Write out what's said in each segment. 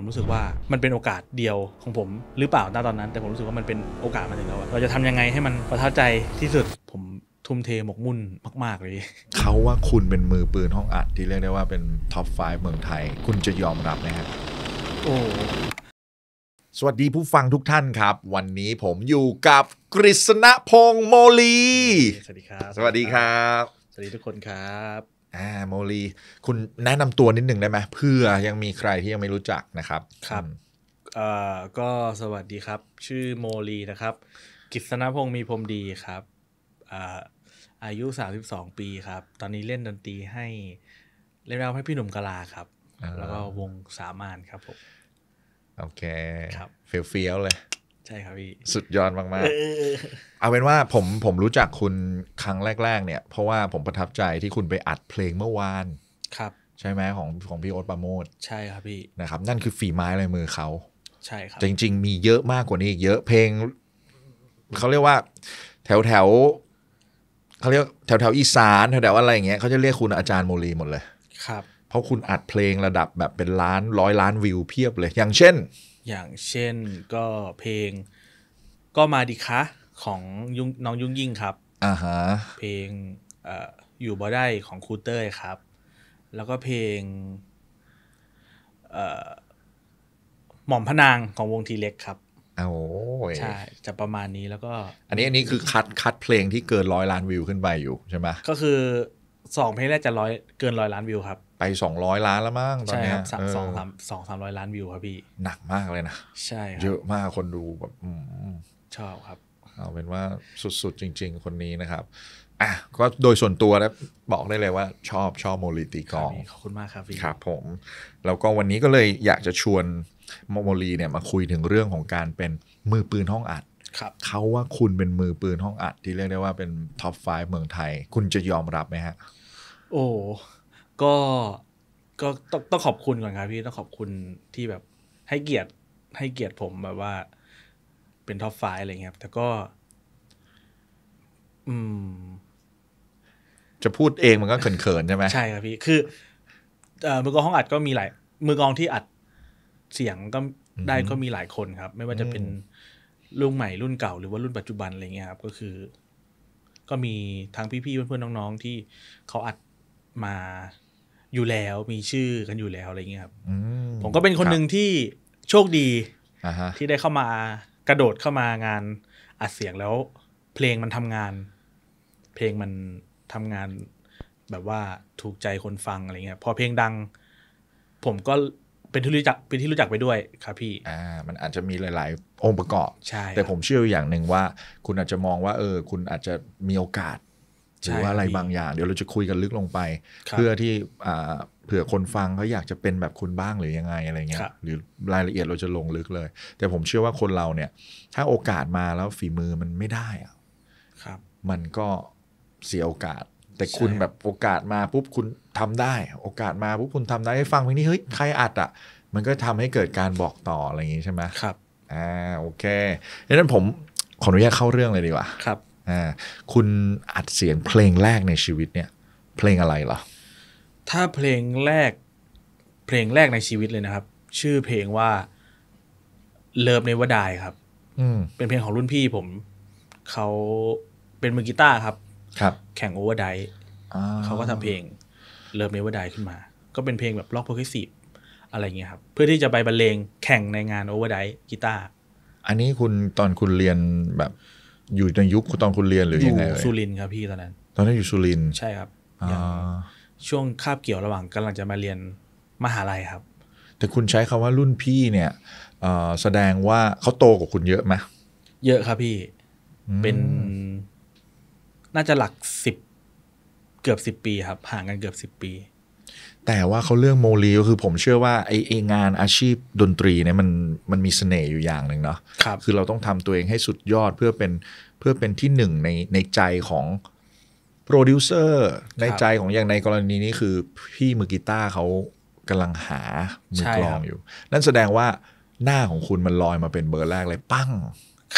ผมรู้สึกว่ามันเป็นโอกาสเดียวของผมหรือเปล่าณตอนนั้น แต่ผมรู้สึกว่ามันเป็นโอกาสมาถึงแล้วเราจะทำยังไงให้มันประทับใจที่สุดผมทุ่มเทหมกมุ่นมาก ๆ เลย เขาว่าคุณเป็นมือปืนห้องอัดที่เรียกได้ว่าเป็นท็อปไฟเมืองไทย คุณจะยอมรับนะครับโอ้สวัสดีผู้ฟังทุกท่านครับ วันนี้ผมอยู่กับกฤษณพงษ์โมลีสวัสดีครับสวัสดีครับสวัสดีทุกคนครับอ่าโมลี คุณแนะนำตัวนิดหนึ่งได้ไหมเพื่อยังมีใครที่ยังไม่รู้จักนะครับ ครับ เอ่อ ก็สวัสดีครับ ชื่อโมลีนะครับกิษณพงศ์มีพรมดีครับอ่าอายุ 32 ปีครับ ตอนนี้เล่นดนตรีให้ เล่นรวให้พี่หนุ่มกลาครับ แล้วก็วงสามานครับผมโอเคครับเฟี้ยวๆ เลยใช่ครับพี่ สุดยอดมากๆเอาเป็นว่าผมผมรู้จักคุณครั้งแรก ๆ เนี่ย เพราะว่าผมประทับใจที่คุณไปอัดเพลงเมื่อวานครับ ใช่ไหมของของพี่โอ๊ตปาโมดใช่ครับพี่นะครับ นั่นคือฝีไม้ลายมือเขาใช่ครับจริง ๆ มีเยอะมากกว่านี้อีกเยอะเพลงเขาเรียกว่าแถวแถวเขาเรียกแถวแถวอีสานแถวแถวอะไรอย่างเงี้ยเขาจะเรียกคุณอาจารย์โมลีหมดเลยครับเพราะคุณอัดเพลงระดับแบบเป็นล้านร้อยล้านวิวเพียบเลย อย่างเช่นอย่างเช่นก็เพลงก็มาดิคะ ของยุงน้องยุ่งยิ่งครับอ่าฮะเพลงออยู่บ่ได้ของครูเต้ยครับ แล้วก็เพลงหม่อมพนางของวงทีเล็กครับโอ้ใช่จะประมาณนี้แล้วก็อันนี้อันนี้คือคัดคัดเพลงที่เกินร้อยล้านวิวขึ้นไปอยู่ใช่ไหมก็คือสองเพลงแรกจะร้อยเกินร้อยล้านวิวครับ ไปสองร้อยล้านแล้วมั้งตอนเนี้ยสสองสามสองสามร้อยล้านวิวครับพี่หนักมากเลยนะ ใช่เยอะมากคนดูแบบชอบครับเอาเป็นว่าสุดๆจริง ๆ คนนี้นะครับอ่ะก็โดยส่วนตัวแล้วบอกได้เลยว่าชอบชอบโมลิตีกองขอบคุณมากครับพี่ครับผม แล้วก็วันนี้ก็เลยอยากจะชวนโมโมลีเนี่ยมาคุยถึงเรื่องของการเป็นมือปืนห้องอัดครับเขาว่าคุณเป็นมือปืนห้องอัดที่เรียกได้ว่าเป็นท็อป5เมืองไทยคุณจะยอมรับไหมฮะโอ้ ก็ ก็ต้องต้องขอบคุณก่อนครับ พี่ ต้องขอบคุณที่แบบ ให้เกียรติ ให้เกียรติผมแบบว่า เป็นท็อปไฟอะไรเงี้ยแต่ก็ อืม จะพูดเองมันก็เขินๆใช่ไหมใช่ ครับพี่ คือเอ่อมือกองห้องอัดก็มีหลาย มือกองที่อัดเสียงก็ได้ก็มีหลายคนครับ ไม่ว่าจะเป็นรุ่นใหม่รุ่นเก่า หรือว่ารุ่นปัจจุบันอะไรเงี้ยครับ ก็คือ ก็มีทั้งพี่ๆ เพื่อนๆ น้องๆ ที่เขาอัดมาอยู่แล้วมีชื่อกันอยู่แล้วอะไรเงี้ยครับผมก็เป็นคนหนึ่งที่โชคดีที่ได้เข้ามากระโดดเข้ามางานอัดเสียงแล้ว เพลงมันทำงาน เพลงมันทำงานแบบว่าถูกใจคนฟังอะไรเงี้ย พอเพลงดัง ผมก็เป็นที่รู้จักเป็นที่รู้จักไปด้วยครับพี่ อ่า มันอาจจะมีหลาย ๆ องค์ประกอบใช่แต่ผมเชื่ออย่างหนึ่งว่าคุณอาจจะมองว่า เออ คุณอาจจะมีโอกาสหรือว่าอะไรบางอย่างเดี๋ยวเราจะคุยกันลึกลงไป เพื่อที่เผื่อคนฟังเขาอยากจะเป็นแบบคุณบ้างหรือยังไงอะไรเงี้ยหรือรายละเอียดเราจะลงลึกเลย แต่ผมเชื่อว่าคนเราเนี่ย ถ้าโอกาสมาแล้วฝีมือมันไม่ได้อะมันก็เสียโอกาส แต่คุณแบบโอกาสมาปุ๊บคุณทำได้ โอกาสมาปุ๊บคุณทำได้ฟังเพลงนี้เฮ้ยใครอัดอ่ะมันก็ทำให้เกิดการบอกต่ออะไรอย่างนี้ใช่ไหมครับอ่าโอเคดังนั้นผมขออนุญาตเข้าเรื่องเลยดีกว่าครับคุณอัดเสียงเพลงแรกในชีวิตเนี่ย เพลงอะไรเหรอถ้าเพลงแรกเพลงแรกในชีวิตเลยนะครับ ชื่อเพลงว่าเลิฟในวดายครับ อืเป็นเพลงของรุ่นพี่ผมเขาเป็นมือกีตาร์ครับ ครับ แข่งโอเวอร์ไดเขาก็ทำเพลงเลิฟในวดายขึ้นมา ก็เป็นเพลงแบบล็อกโพรเกรสซีฟอะไรเงี้ยครับเพื่อที่จะไปบรรเลงแข่งในงานโอเวอร์ไดกีตาร์อันนี้คุณตอนคุณเรียนแบบอยู่ในยุคตอนคุณเรียนหรืออยังไงอยู่สุรินครับพี่ตอนนั้น ตอนนั้นอยู่สุรินใช่ครับช่วงคาบเกี่ยวระหว่างกำลังจะมาเรียนมหาลัยครับ แต่คุณใช้คำว่ารุ่นพี่เนี่ยแสดงว่าเขาโตกว่าคุณเยอะไหมเยอะครับพี่ เป็นน่าจะหลักสิบเกือบสิบปีครับห่างกันเกือบสิบปีแต่ว่าเขาเรื่องโมลีก็คือ ผมเชื่อว่าไอ้งานอาชีพดนตรีเนี่ยมันมันมีสเสน่ห์อยู่อย่างหนึ่งเนาะครับ คือเราต้องทำตัวเองให้สุดยอดเพื่อเป็นเพื่อเป็นที่หนึ่งในในใจของโปรดิวเซอร์ในใจของอย่างในกรณีนี้คือพี่มือกีตาร์เขากำลังหามือกลองอยู่นั่นแสดงว่าหน้าของคุณมันลอยมาเป็นเบอร์แรกเลยปั้ง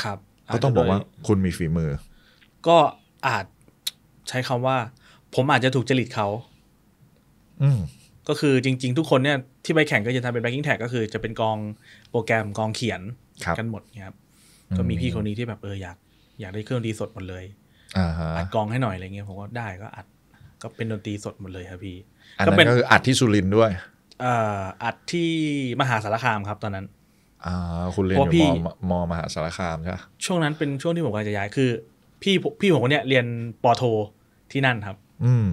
ครับ ก็ต้องบอกว่าคุณมีฝีมือ ก็อาจใช้คำว่า ผมอาจจะถูกจริตเขาอืก็คือจริงๆทุกคนเนี่ย ที่ไปแข่งก็จะทำเป็น b a ก k i n g tag ก็คือจะเป็นกองโปรแกรมกองเขียน กันหมดครับก็มีพี่คนนี้ที่แบบเอออยากอยากได้เครื่องดนตรีสดหมดเลยอัดกองให้หน่อยอะไรเงี้ยผมก็ได้ก็อัดก็เป็นดนตรีสดหมดเลยครับพี่ก็เป็นก็คืออัดที่สุรินด้วยอัดที่มหาสารคามครับตอนนั้น อ่า คุณเรียนอยู่มมมหาสารคามใช่ช่วงนั้นเป็นช่วงที่ผมกำลังจะย้ายคือพี่พี่ผมเนี่ยเรียนปอโทที่นั่นครับอืม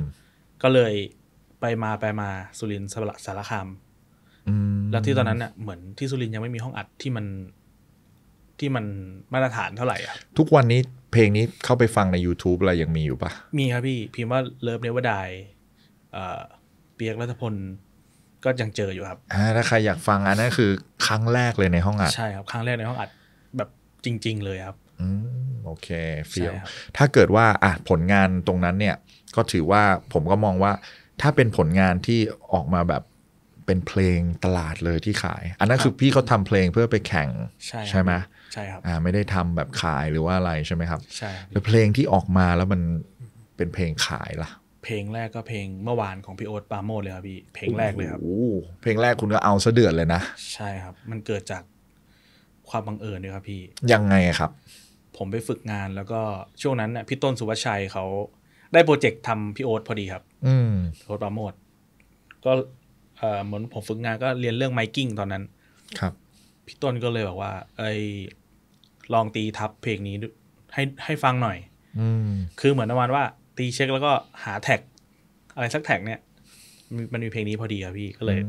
ก็เลยไปมาไปมา สุรินสระสารคามแล้วที่ตอนนั้นเนี่ยเหมือนที่สุรินยังไม่มีห้องอัดที่มันที่มันมาตรฐานเท่าไหร่อ่ะ ทุกวันนี้เพลงนี้เข้าไปฟังใน YouTube อะไรยังมีอยู่ปะมีครับพี่ พิมพ์ว่าเลิฟเนวดายเปียกรัฐพล ก็ยังเจออยู่ครับถ้าใครอยากฟังอันนั้นคือครั้งแรกเลยในห้องอัดใช่ครับ ครั้งแรกในห้องอัดแบบจริง ๆเลยครับ อืมโอเคเฟียลถ้าเกิดว่าอ่ะผลงานตรงนั้น เนี่ย ก็ถือว่าผมก็มองว่าถ้าเป็นผลงานที่ออกมาแบบเป็นเพลงตลาดเลยที่ขาย อันนั้นคือพี่เขาทำเพลงเพื่อไปแข่งใช่ไหมใช่ครับอ่าไม่ได้ทำแบบขายหรือว่าอะไรใช่ไหมครับใช่เพลงที่ออกมาแล้วมันเป็นเพลงขายล่ะ เพลงแรกก็เพลงเมื่อวานของพี่โอ๊ตปาโมดเลยครับพี่เพลงแรกเลยครับโอ้เพลงแรกคุณก็เอาซะเดือดเลยนะใช่ครับ มันเกิดจากความบังเอิญด้วยครับพี่ยังไงครับ ผมไปฝึกงานแล้วก็ช่วงนั้นน่ยพี่ต้นสุวัชัยเขาได้โปรเจกต์ทำพี่โอ๊ตพอดีครับโค้ดประโมดก็เหมือนผมฝึกงานก็เรียนเรื่องไมกิ้งตอนนั้น ครับพี่ต้นก็เลยบอกว่า ไอ้ลองตีทับเพลงนี้ให้ให้ฟังหน่อย อืคือเหมือนประมาณว่าตีเช็คแล้วก็หาแท็ก อะไรสักแท็กเนี่ย มันมีเพลงนี้พอดีครับพี่ก็เลย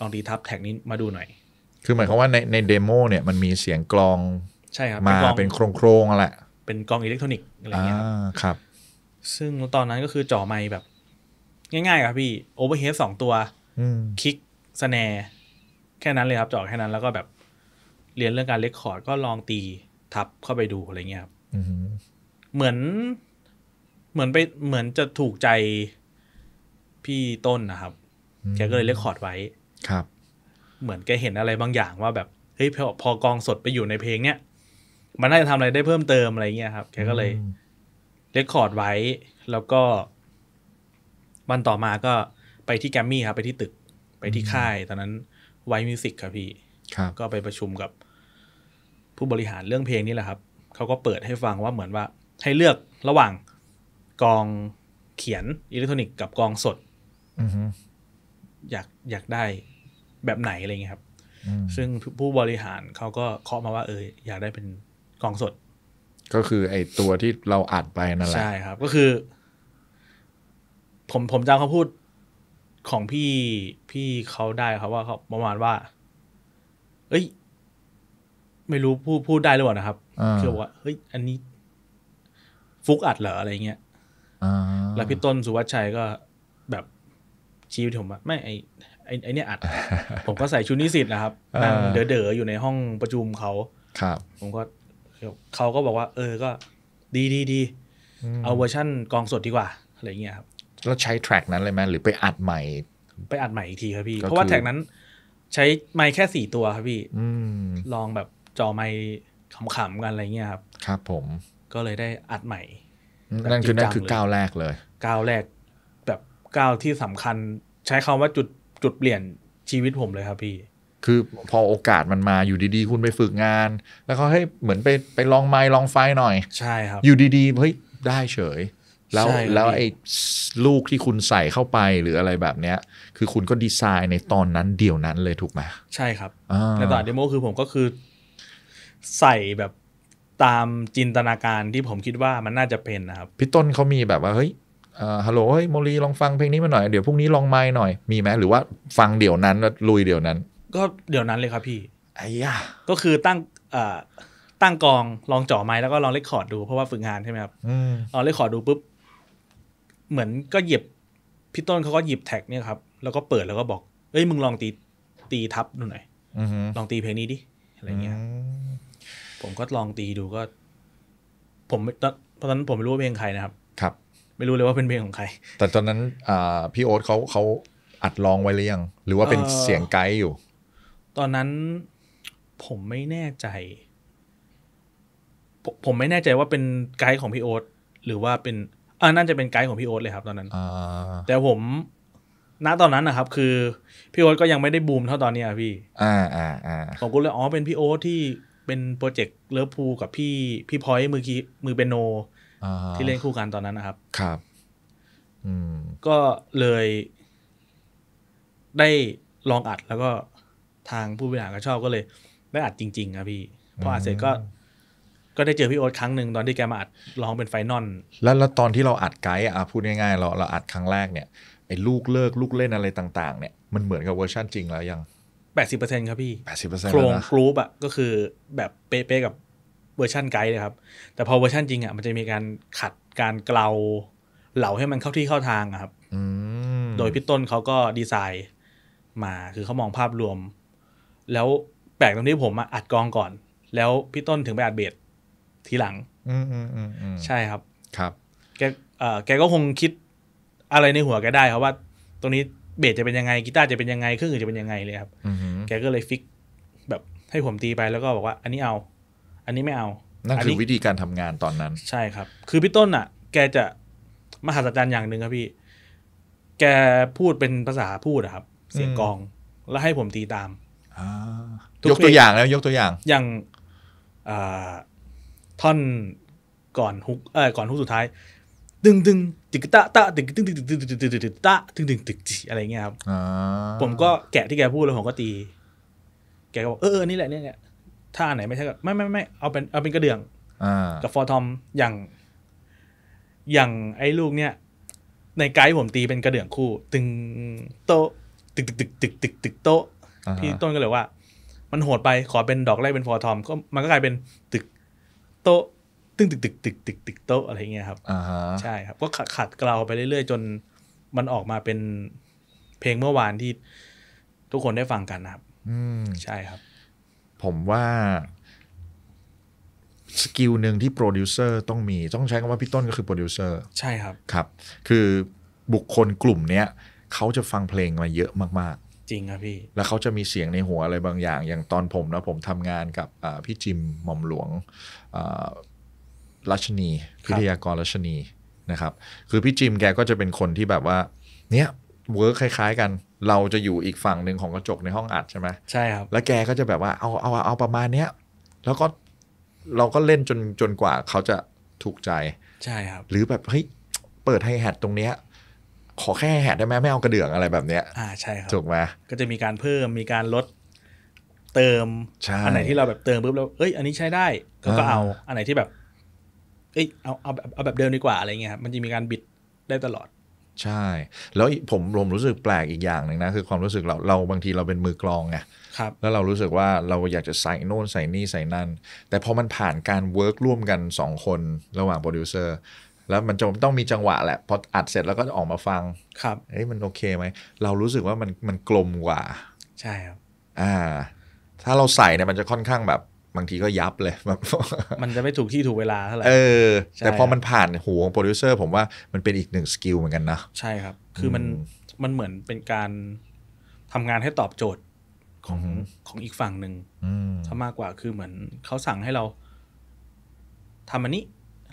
ลองตีทับแท็กนี้มาดูหน่อย คือหมายความว่าในในเดโมเนี่ยมันมีเสียงกลองใช่ครับมาเป็นโครงโครงแหละเป็นกลองอิเล็กทรอนิกส์อะไรเงี้ยครับ ซึ่งตอนนั้นก็คือจ่อไม้แบบง่ายๆครับ พี่โอเวอร์เฮดสองตัวคลิกสแนร์แค่นั้นเลยครับจอกแค่นั้นแล้วก็แบบเรียนเรื่องการเลคคอร์ด ก็ลองตีทับเข้าไปดูอะไรเงี้ยครับเหมือน เหมือนไปเหมือนจะถูกใจพี่ต้นนะครับ แกก็เลยเลคคอร์ดไว้ ครับ เหมือนแกเห็นอะไรบางอย่างว่า แบบเฮ้ยพอกองสดไปอยู่ในเพลงเนี้ยมันน่าจะทำอะไรได้เพิ่มเติมอะไรเงี้ยครับแกก็เลยเลคคอร์ดไว้แล้วก็วันต่อมาก็ไปที่แกมมี่ครับ ไปที่ตึกไปที่ค่ายตอนนั้น ไวมิวสิกครับพี่ก็ไปประชุมกับผู้บริหารเรื่องเพลงนี่แหละครับ เขาก็เปิดให้ฟังว่าเหมือนว่า ให้เลือกระหว่างกองเขียนอิเล็กทรอนิกส์กับกองสดอยากอยากได้แบบไหนอะไรเงี้ยครับ ซึ่งผู้บริหารเขาก็เคาะมาว่า เอออยากได้เป็นกองสด ก็คือ ไอตัวที่เราอัดไปนั่นแหละใช่ครับ ก็คือผมผมจำเขาพูดของพี่พี่เขาได้ครับว่าเขาประมาณว่าเอ้ย ไม่รู้พูดพูดได้หรือเปล่านะครับเคื่อกว่าเฮ้ยอันนี้ ฟุกอัดเหรออะไรเงี้ยแล้วพี่ต้นสุวัชชัยก็แบบชี้ผมว่าไม่ไอไอไอเนี่ยอัด ผมก็ใส่ชุดนิสิตนะครับนั่งเด๋อเดออยู่ในห้องประชุมเขาครับ ผมก็เขาก็บอกว่า เออก็ ดีดีดีเอาเวอร์ชั่นกองสดดีกว่า อะไรเงี้ยครับเราใช้แทร็กนั้นเลยไหมหรือไปอัดใหม่ ไปอัดใหม่อีกทีครับพี่ เพราะว่าแทร็กนั้น ใช้ไม้แค่สี่ตัวครับพี่ลองแบบจอไม์ขำๆกันอะไรเงี้ยครับครับผม ก็เลยได้อัดใหม่ นั่นคือนั่นคือก้าวแรกเลยก้าวแรก แบบก้าวที่สำคัญใช้คำว่าจุดจุดเปลี่ยนชีวิตผมเลยครับพี่ คือพอโอกาสมันมาอยู่ดีๆ คุณไปฝึกงาน แล้วเขาให้เหมือนไปไปลองไม้ลองไฟหน่อยใช่ ครับ อยู่ดี ๆเฮ้ยได้เฉยแล้วแล้วไอ้ลูกที่คุณใส่เข้าไปหรืออะไรแบบเนี้ย คือคุณก็ดีไซน์ในตอนนั้นเดี่ยวนั้นเลยถูกไหมใช่ครับในตอนเดโมคือผมก็คือใส่แบบตามจินตนาการที่ผมคิดว่ามันน่าจะเป็นนะครับพี่ต้นเขามีแบบว่าเฮ้ยฮัลโหลเฮ้ยโมลีลองฟังเพลงนี้มาหน่อยเดี๋ยวพรุ่งนี้ลองไม้หน่อยมีไหมหรือว่าฟังเดี๋ยวนั้นแล้วลุยเดี๋ยวนั้น ก็เดี๋ยวนั้นเลยครับพี่ไอ้ยะก็คือตั้งตั้งกองลองจ่อไม้แล้วก็ลองเลคคอร์ดดูเพราะว่าฝึกงานใช่ไหมครับลองเลคคอร์ดดูปุ๊บเหมือนก็หยิบพี่ต้นเขาก็หยิบแท็กเนี่ยครับ แล้วก็เปิดแล้วก็บอก เอ้ยมึงลองตี ตีทับดูหน่อยลองตีเพลงนี้ดิอะไรเงี้ยผมก็ลองตีดูก็ ผมตอนนั้นผมไม่รู้ว่าเพลงใครนะครับ ครับ ไม่รู้เลยว่าเป็นเพลงของใคร แต่ตอนนั้นพี่โอ๊ตเขาเขาอัดลองไว้หรือยังหรือว่าเป็นเสียงไกด์อยู่ ตอนนั้น ผมไม่แน่ใจ ผมไม่แน่ใจว่าเป็นไกด์ของพี่โอ๊ตหรือว่าเป็นอ่านั่นจะเป็นไกด์ของพี่โอ๊ตเลยครับตอนนั้นแต่ผมณตอนนั้นนะครับ คือพี่โอ๊ตก็ยังไม่ได้บูมเท่าตอนนี้อะพี่ อ่าอ่าอ่าผมก็เลยอ๋อ เป็นพี่โอ๊ตที่เป็นโปรเจกต์เลิฟพูกับพี่พี่พอยมือคีมือเปนโนที่เล่นคู่กันตอนนั้นนะครับ ครับ อืก็เลยได้ลองอัดแล้วก็ทางผู้บริหารก็ชอบก็เลยได้อัดจริงๆครับพี่พออัดเสร็จก็ก็ได้เจอพี่โอ๊ตครั้งหนึ่งตอนที่แกมาอัดร้องเป็นไฟนอลแล้วตอนที่เราอัดไกด์อ่ะพูดง่ายๆเราเราอัดครั้งแรกเนี่ยไอ้ลูกเลิก ลูกเล่นอะไรต่างๆเนี่ยมันเหมือนกับเวอร์ชันจริงแล้วยัง 80%ครับพี่80%โครงครูปอ่ะก็คือแบบเป๊ะๆกับเวอร์ชันไกด์เลยครับแต่พอเวอร์ชันจริงอ่ะมันจะมีการขัดการเกลาเหล่าให้มันเข้าที่เข้าทางครับโดยพี่ต้นเขาก็ดีไซน์มาคือเขามองภาพรวม แล้วแปลกตรงที่ผมอัดกองก่อน แล้วพี่ต้นถึงไปอัดเบสทีหลังใช่ครับ ครับ แกแกก็คงคิดอะไรในหัวแกได้ ครับว่า ตรงนี้เบสจะเป็นยังไงกีตาร์จะเป็นยังไงเครื่องอื่นจะเป็นยังไงเลยครับแกก็เลยฟิก แบบให้ผมตีไปแล้วก็บอกว่า อันนี้เอา อันนี้ไม่เอานั่นคือวิธีการทำงานตอนนั้น ใช่ครับ คือพี่ต้นอ่ะแกจะมหัศจรรย์อย่างหนึ่งครับพี่ แกพูดเป็นภาษาพูดอะครับ เสียงกองแล้วให้ผมตีตามยกตัวอย่างแล้ว ยกตัวอย่างอย่างท่อนก่อนฮุกเออ ก่อนฮุกสุดท้ายตึงตึงตึกตะตะตึกตึงตึกตึกตึกตึกตึกตึกตะตึงตึงตึกอะไรเงี้ยครับผมก็แกะที่แกพูดแล้วผมก็ตี แกก็บอกเออนี่แหละเนี่ยท่าไหนไม่ใช่ก็ไม่ไม่ไม่เอาเป็นเอาเป็นกระเดื่องกับฟอร์ทอม อย่าง อย่างไอ้ลูกเนี่ยในไกด์ผมตีเป็นกระเดื่องคู่ตึงโตตึกตึกตึกตึกตึกตึกโตพี่ต้นก็เลยว่า มันโหดไปขอเป็นดอกแรกเป็นฟอร์ทอม ก็มันก็กลายเป็นตึกโต๊ะตึ้งตึก ตึก ตึก ตึกตึกโต๊ะอะไรเงี้ยครับอ่าใช่ครับก็ขัดขัดเกลาไปเรื่อย ๆ จนมันออกมาเป็นเพลงเมื่อวานที่ ทุกคนได้ฟังกันนะครับ อืมใช่ครับ ผมว่า สกิลหนึ่งที่โปรดิวเซอร์ต้องมีต้องใช้คำว่าพี่ต้นก็คือโปรดิวเซอร์ใช่ครับครับ คือบุคคลกลุ่มเนี้ยเขาจะฟังเพลงมาเยอะมาก ๆจริงครับพี่ แล้วเขาจะมีเสียงในหัวอะไรบางอย่าง อย่างตอนผมนะผมทำงานกับพี่จิมหม่อมหลวงรัชนีพิทยากรรัชนีนะครับ คือพี่จิมแกก็จะเป็นคนที่แบบว่าเนี้ยเวิร์กคล้าย ๆกัน เราจะอยู่อีกฝั่งหนึ่งของกระจกในห้องอัดใช่ไหมใช่ครับแล้วแกก็จะแบบว่าเอาเอาเอาประมาณเนี้ยแล้วก็เราก็เล่นจนจนกว่าเขาจะถูกใจใช่ครับหรือแบบเฮ้ยเปิดไฮแฮตตรงเนี้ยขอแค่แหดได้ไหมไม่เอากระเดื่องอะไรแบบเนี้ยอ่าใช่ครับถูกไหมก็จะมีการเพิ่มมีการลดเติมอันไหนที่เราแบบเติมปุ๊บแล้วเอ้ย อันนี้ใช้ได้ก็เอา อันไหนที่แบบเอ้ยเอาเอาแบบเอาแบบเดิมดีกว่าอะไรเงี้ยครับมันจะมีการบิดได้ตลอด ใช่ แล้วผมรวมรู้สึกแปลกอีกอย่างหนึ่งนะคือความรู้สึกเราเราบางทีเราเป็นมือกลองไงครับแล้วเรารู้สึกว่าเราอยากจะใส่โน่นใส่นี่ใส่นั่น แต่พอมันผ่านการเวิร์กร่วมกัน2คนระหว่างโปรดิวเซอร์แล้วมันจะต้องมีจังหวะแหละพออัดเสร็จแล้วก็จะออกมาฟังครับเอ้ยมันโอเคไหม เรารู้สึกว่ามันมันกลมกว่า ใช่ครับ อ่า ถ้าเราใส่เนี่ยมันจะค่อนข้างแบบบางทีก็ยับเลยแบบมันจะไม่ถูกที่ถูกเวลาเท่าไหร่เออแต่พอมันผ่านหูของโปรดิวเซอร์ผมว่ามันเป็นอีกหนึ่งสกิลเหมือนกันนะ ใช่ครับ คือมันมันเหมือนเป็นการทำงานให้ตอบโจทย์ของของอีกฝั่งหนึ่ง้ามากกว่าคือเหมือนเขาสั่งให้เราทำอันนี้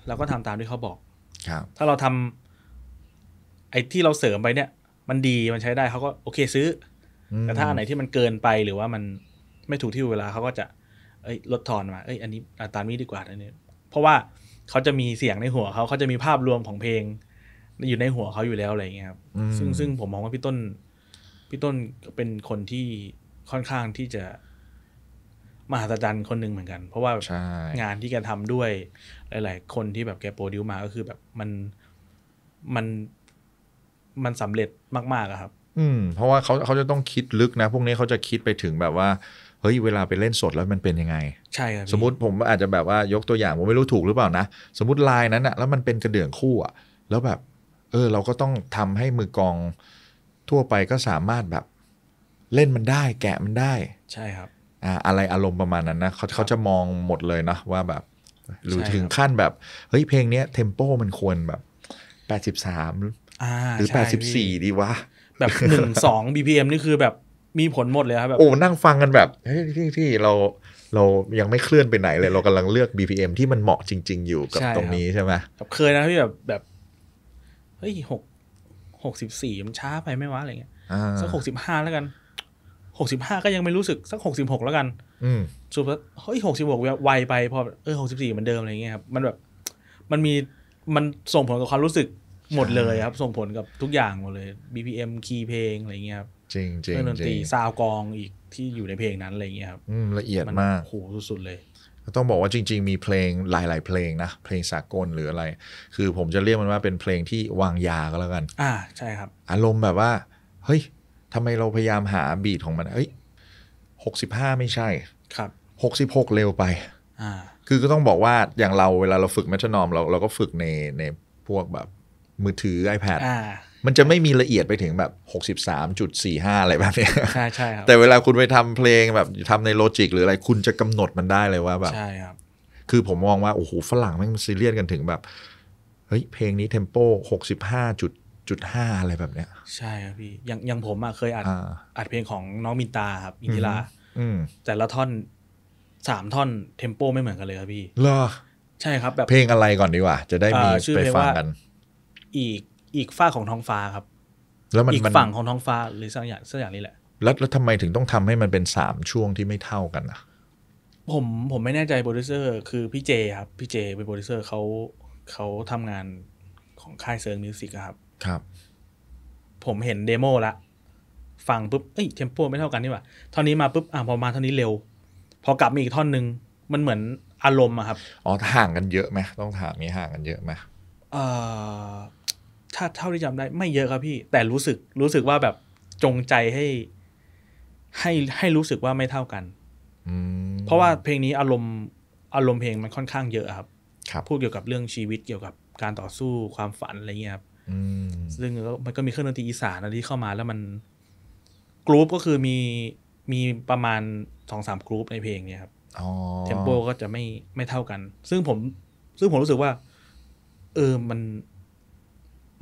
เราก็ทำตามที่เขาบอกถ้าเราทำ ไอ้ที่เราเสริมไปเนี่ย มันดีมันใช้ได้ เขาก็โอเคซื้อ แต่ถ้าอันไหนที่มันเกินไปหรือว่ามันไม่ถูกที่เวลาเขาก็จะ เอ้ย ลดทอนมาเอ้ยอันนี้ตามนี้ดีกว่า อันนี้เพราะว่าเขาจะมีเสียงในหัวเขาเขาจะมีภาพรวมของเพลง อยู่ในหัวเขาอยู่แล้วอะไรอย่างเงี้ยครับซึ่งซึ่งผมมองว่าพี่ต้นพี่ต้นเป็นคนที่ค่อนข้างที่จะมหัศจรรย์คนหนึ่งเหมือนกัน เพราะว่า งานที่แกทำด้วยหลาย ๆ คนที่แบบแกโปรดิวมาก็คือแบบมันมันมันสำเร็จมากๆอะครับ อืม เพราะว่าเขาเขาจะต้องคิดลึกนะ พวกนี้เขาจะคิดไปถึงแบบว่า เฮ้ยเวลาไปเล่นสดแล้วมันเป็นยังไง ใช่ครับสมมติผมอาจจะแบบว่ายกตัวอย่างผมไม่รู้ถูกหรือเปล่านะสมมติลายนั้นอะแล้วมันเป็นกระเดื่องคู่อะแล้วแบบ เออ เราก็ต้องทำให้มือกองทั่วไปก็สามารถแบบเล่นมันได้ แกะมันได้ ใช่ครับอะไรอารมณ์ประมาณนั้นนะเขาเขาจะมองหมดเลยนะ ว่าแบบ หรือถึงขั้นแบบ เฮ้ยเพลงเนี้ยเทมโปมันควรแบบแปดสิบสามหรือแปดสิบสี่ดีวะ แบบหนึ่งสอง BPM นี่คือแบบมีผลหมดเลยครับแบบโอ้นั่งฟังกันแบบ เฮ้ยที่ที่เราเรายังไม่เคลื่อนไปไหนเลย เรากำลังเลือก BPM ที่มันเหมาะจริง ๆ อยู่กับตรงนี้ใช่ไหมกับเคยนะที่แบบแบบเฮ้ยหกหกสิบสี่มันช้าไปไม่วะ อะไรเงี้ยสักหกสิบห้าแล้วกันหกสิบห้าก็ยังไม่รู้สึกสักหกสิบหกแล้วกันมสุดท้ายเฮ้ยหกสิบหกวัยไปพอเออหกสิบสี่เหมือนเดิมอะไรเงี้ยครับมันแบบมันมีมันส่งผลกับความรู้สึกหมดเลยครับ ส่งผลกับทุกอย่างหมดเลย BPM คีย์เพลงอะไรเงี้ยครับ จริงจริงรงดนตรีซาวกองอีกที่อยู่ในเพลงนั้นอะไรเงี้ยครับละเอียดมากโหสุด ๆ เลย ต้องบอกว่าจริง ๆมีเพลงหลาย ๆ เพลงนะ เพลงสากลหรืออะไร คือผมจะเรียกมันว่าเป็นเพลงที่วางยาก็แล้วกัน อ่าใช่ครับ อารมณ์แบบว่าเฮ้ยทำไมเราพยายามหาบีดของมันเอ้ยหกสิบห้าไม่ใช่ ครับหกสิบหกเร็วไปอคือก็ต้องบอกว่าอย่างเราเวลาเราฝึกแมทรนอมเราเราก็ฝึกในในพวกแบบมือถือ iPad อมันจะไม่มีละเอียดไปถึงแบบ63.45 อะไรแบบนี้ใช่ใช่ครับ แต่เวลาคุณไปทำเพลงแบบทำในโลจิกหรืออะไรคุณจะกำหนดมันได้เลยว่าแบบ ใช่ครับ คือผมมองว่าโอ้โหฝรั่งมันซีเรียสกันถึงแบบเฮ้ยเพลงนี้เทมโปจุดห้าอะไรแบบเนี้ย ใช่ครับพี่อย่างอย่างผมอะเคยอัดอัดเพลงของน้องมินตาครับอินทิราแต่ละท่อนสามท่อนเทมโปไม่เหมือนกันเลยครับพี่เหรอ ใช่ครับแบบเพลงอะไรก่อนดีกว่าจะได้มีไปฟังกัน อีกอีกฝ้าของท้องฟ้าครับ แล้วมันอีกฝั่งของท้องฟ้าหรือสักอย่างสักอย่างนี้แหละ แล้วแล้วทำไมถึงต้องทำให้มันเป็นสามช่วงที่ไม่เท่ากันอ่ะ ผมผมไม่แน่ใจโปรดิวเซอร์คือพี่เจครับพี่เจเป็นโปรดิวเซอร์เขาเขาทำงานของค่ายเซิร์ฟมิวสิกครับครับ ผมเห็นเดโมละฟังปุ๊บเอ้ยเทมโปไม่เท่ากันนี่หว่าท่อนนี้มาปุ๊บอ่าพอมาท่อนนี้เร็ว พอกลับมาอีกท่อนหนึ่งมันเหมือนอารมณ์อะครับ อ๋อห่างกันเยอะไหมต้องถามมีห่างกันเยอะไหมเอ่อถ้าเท่าที่จำได้ไม่เยอะครับพี่ แต่รู้สึกรู้สึกว่าแบบจงใจให้ให้ให้รู้สึกว่าไม่เท่ากันเพราะว่าเพลงนี้อารมณ์อารมณ์เพลงมันค่อนข้างเยอะครับ พูดเกี่ยวกับเรื่องชีวิตเกี่ยวกับการต่อสู้ความฝันอะไรเงี้ยครับซึ่งมันก็มีเครื่องดนตรีอีสานอะไรที่เข้ามา แล้วมันกรุ๊ปก็คือมีมีประมาณสองสามกรุ๊ปในเพลงเนี่ยครับเทมโปก็จะไม่ไม่เท่ากัน ซึ่งผมซึ่งผมรู้สึกว่า เออมัน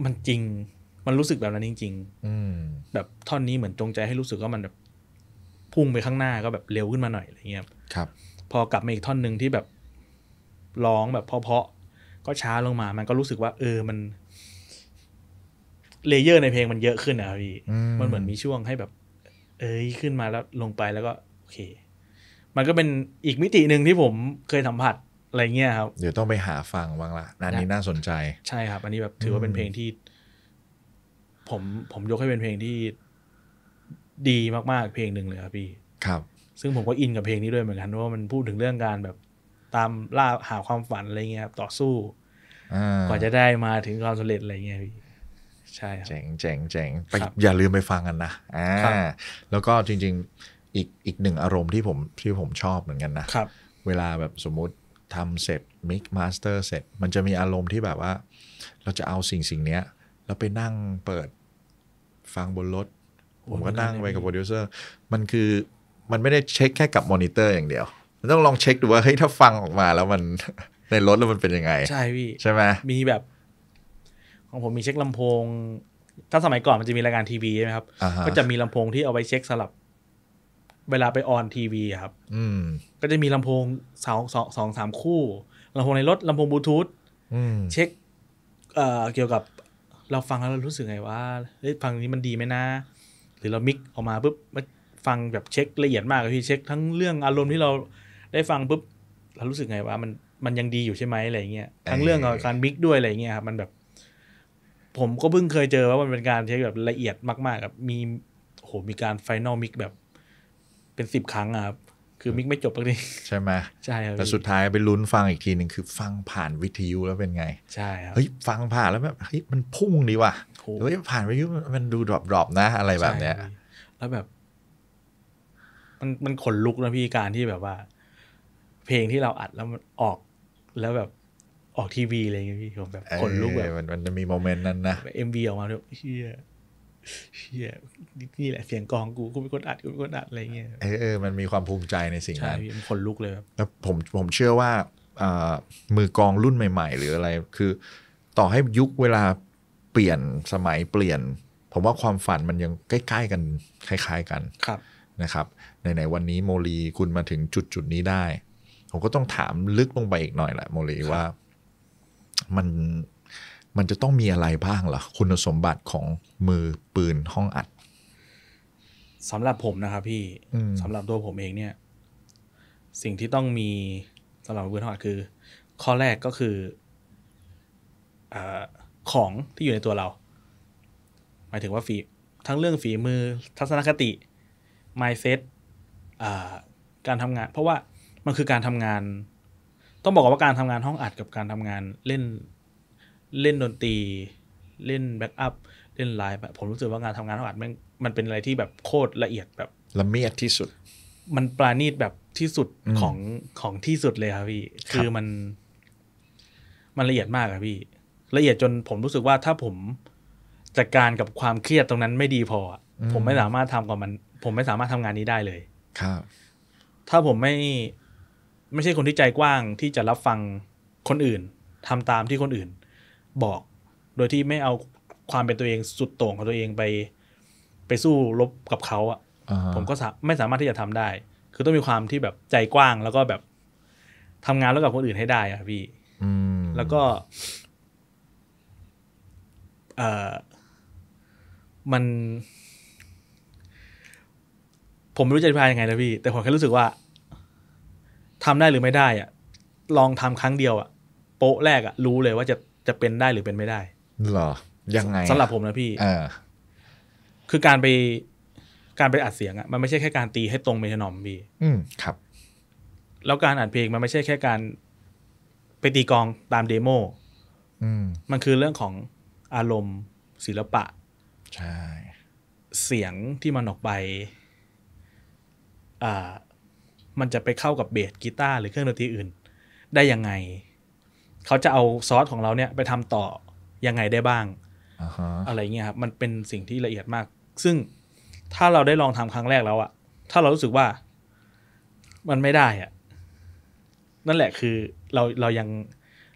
มันจริง มันรู้สึกแบบนั้นจริงๆอืแบบท่อนนี้เหมือนจงใจให้รู้สึกว่ามันแบบพุ่งไปข้างหน้าก็แบบเร็วขึ้นมาหน่อยอะไรเงี้ย ครับ พอกลับมาอีกท่อนหนึ่งที่แบบร้องแบบเพาะๆก็ช้าลงมามันก็รู้สึกว่า เออมันเลเยอร์ในเพลงมันเยอะขึ้นนะพี่ มันเหมือนมีช่วงให้แบบ เอ้ยขึ้นมาแล้วลงไปแล้วก็โอเค มันก็เป็นอีกมิติหนึ่งที่ผมเคยสัมผัสอะไรเงี้ยครับ เดี๋ยวต้องไปหาฟังบ้างละ อันนี้น่าสนใจ ใช่ครับ อันนี้แบบ ถือว่าเป็นเพลงที่ ผมผมยกให้เป็นเพลงที่ดีมากๆ เพลงหนึ่งเลยครับพี่ ครับ ซึ่งผมก็อินกับเพลงนี้ด้วยเหมือนกัน เพราะว่ามันพูดถึงเรื่องการแบบตามล่าหาความฝันอะไรเงี้ยครับ ต่อสู้กว่าจะได้มาถึงความสำเร็จอะไรเงี้ยพี่ใช่เจ๋งเจ๋งเจ๋งไปอย่าลืมไปฟังกันนะอ่าแล้วก็จริงๆอีกอีกหนึ่งอารมณ์ที่ผมที่ผมชอบเหมือนกันนะครับ เวลาแบบสมมุติทำเสร็จมิกมาสเตอร์เสร็จมันจะมีอารมณ์ที่แบบว่าเราจะเอาสิ่งสิ่งนี้แล้วไปนั่งเปิดฟังบนรถ ผมก็นั่งไปกับโปรดิวเซอร์ มันคือมันไม่ได้เช็คแค่กับมอนิเตอร์อย่างเดียว มันต้องลองเช็คดูว่าเฮ้ยถ้าฟังออกมา แล้วมันในรถแล้วมันเป็นยังไงใช่พี่ใช่ไหมมีแบบของผมมีเช็คลำโพง ถ้าสมัยก่อนมันจะมีรายการทีวีใช่ไหมครับ ก็จะมีลำโพงที่เอาไว้เช็คสลับเวลาไปออนทีวีครับ อืก็จะมีลำโพงสองสองสองสามคู่ลำโพงในรถลำโพงบลูทูธเช็คเอ่อเกี่ยวกับเราฟังแล้วเรารู้สึกไงว่าเฮ้ยฟังนี้มันดีไหมนะหรือเรามิกออกมาปุ๊บมา ฟังแบบเช็คละเอียดมากพี่เช็คทั้งเรื่องอารมณ์ที่เราได้ฟังปุ๊บเรารู้สึกไงว่า มันมันยังดีอยู่ใช่ไหมอะไรเงี้ยทั้งเรื่องการมิก ด้วยอะไรเงี้ยครับมันแบบผมก็เพิ่งเคยเจอว่ามันเป็นการเ็คแบบละเอียดมากๆ ครับ มีโหมีการไฟนอลมิกแบบเป็นสิบครั้งครับ คือมิกไม่จบตรงนี้ใช่ไหมใช่แต่สุดท้ายไปลุ้นฟังอีกทีหนึ่งคือฟังผ่านวิทยุแล้วเป็นไง ใช่ครับเฮ้ยฟังผ่านแล้วแบบเฮ้ยมันพุ่งดีว่ะเฮ้ยผ่านวิทยุมันดูดรอปๆนะ อะไรแบบเนี้ย แล้วแบบ มันมันขนลุกนะพี่การที่แบบว่า เพลงที่เราอัดแล้วมันออกแล้วแบบออกทีวีอะไรเงี้ยพี่ผมแบบคนลุกแบบมันมันจะมีโมเมนต์นั้นนะเอ็มวีออกมาแล้วเฮียเฮียนี่แหละเสียงกองกู กูเป็นคนอัดกูเป็นคนอัด อะไรเงี้ยเออเออมันมีความภูมิใจในสิ่งนั้นใช่คนลุกเลยครับแล้วผมผมเชื่อว่าอ่มือกองรุ่นใหม่ ๆ หรืออะไรคือ ต่อให้ยุคเวลาเปลี่ยนสมัยเปลี่ยน ผมว่าความฝันมันยังใกล้ ๆ กันคล้าย ๆกันครับนะครับใไหนวันนี้โมลีคุณมาถึงจุดจุดนี้ได้ ผมก็ต้องถามลึกลงไปอีกหน่อยแหละโมลีว่ามันมันจะต้องมีอะไรบ้างล่ะ คุณสมบัติของมือปืนห้องอัดสำหรับผมนะครับ พี่สำหรับตัวผมเองเนี่ย สิ่งที่ต้องมีสำหรับปืนห้องอัดคือ ข้อแรกก็คืออของที่อยู่ในตัวเรา หมายถึงว่าฝีทั้งเรื่องฝีมือทัศนคติ mindset การทำงาน เพราะว่ามันคือการทำงาน้องบอกว่าการทำงานห้องอัดกับการทำงานเล่นเล่นดนตรีเล่นแบ็กอัพเล่นไลฟ์ผมรู้สึกว่างานทำงานห้องอัดมันมันเป็นอะไรที่แบบโคตรละเอียดแบบละเมียดที่สุด มันปราณีตแบบที่สุดของของที่สุดเลยครับพี่คือมันมันละเอียดมากครับพี่ ละเอียดจนผมรู้สึกว่าถ้าผมจัดการกับความเครียดตรงนั้นไม่ดีพอผมไม่สามารถทำกับมัน ผมไม่สามารถทำงานนี้ได้เลยครับถ้าผมไม่ไม่ใช่คนที่ใจกว้างที่จะรับฟังคนอื่น ทำตามที่คนอื่น บอกโดยที่ไม่เอาความเป็นตัวเองสุดโต่งของตัวเองไป ไปสู้รบกับเขาอะ uh-huh. ผมก็ไม่สามารถที่จะทำได้ คือต้องมีความที่แบบใจกว้าง แล้วก็แบบ ทำงานแล้วกับคนอื่นให้ได้อ่ะพี่แล้วก็เออมัน ผมไม่รู้จะอธิบายยังไงนะพี่แต่ผมแค่รู้สึกว่าทำได้หรือไม่ได้อะลองทำครั้งเดียวอะโป๊ะแรกอะรู้เลยว่าจะจะเป็นได้หรือเป็นไม่ได้หรอยังไงสำหรับผมนะพี่เออคือการไปการไปอัดเสียงอะมันไม่ใช่แค่การตีให้ตรงเมทนอมพี่อืมครับ แล้วการอัดเพลงมันไม่ใช่แค่การ ไปตีกองตามเดโมมันคือเรื่องของอารมณ์ศิลปะใช่ เสียงที่มันออกไป อ่ามันจะไปเข้ากับเบสกีตาร์หรือเครื่องดนตรีอื่น ได้ยังไง เขาจะเอาซอสของเราเนี่ย ไปทำต่อ ยังไงได้บ้าง uh-huh. อะไรเงี้ยครับ มันเป็นสิ่งที่ละเอียดมาก ซึ่ง ถ้าเราได้ลองทำครั้งแรกแล้วอะถ้าเรารู้สึกว่า มันไม่ได้อะ นั่นแหละคือเราเรายัง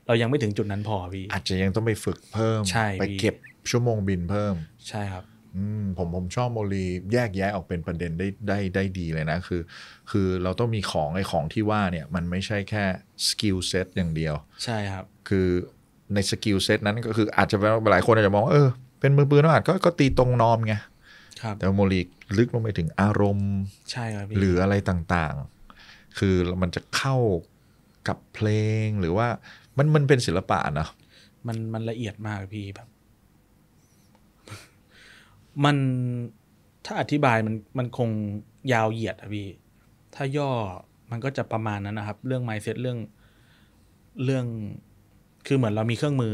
เรายังไม่ถึงจุดนั้นพอพี่อาจจะยังต้องไปฝึกเพิ่ม ใช่ ไปเก็บชั่วโมงบินเพิ่ม ใช่ครับผมผมชอบโมลีแยกแยะออกเป็นประเด็นได้ได้ได้ดีเลยนะ คือ คือเราต้องมีของไอ้ของที่ว่าเนี่ยมันไม่ใช่แค่สกิลเซ็ตอย่างเดียว ใช่ครับคือในสกิลเซ็ตนั้นก็คืออาจจะหลายคนอาจจะมองเออเป็นมือปืนอาจก็ก็ตีตรงนอมไงแต่โมลีลึกลงไปถึงอารมณ์ใช่ครับหรืออะไรต่าง ๆ คือมันจะเข้ากับเพลงหรือว่ามันมันเป็นศิลปะนะมันมันละเอียดมากพี่แบบมันถ้าอธิบายมันมันคงยาวเหยียดอะพี่ถ้าย่อมันก็จะประมาณ นั้นนะครับ เรื่อง mindset เรื่องเรื่องคือเหมือนเรามีเครื่องมือ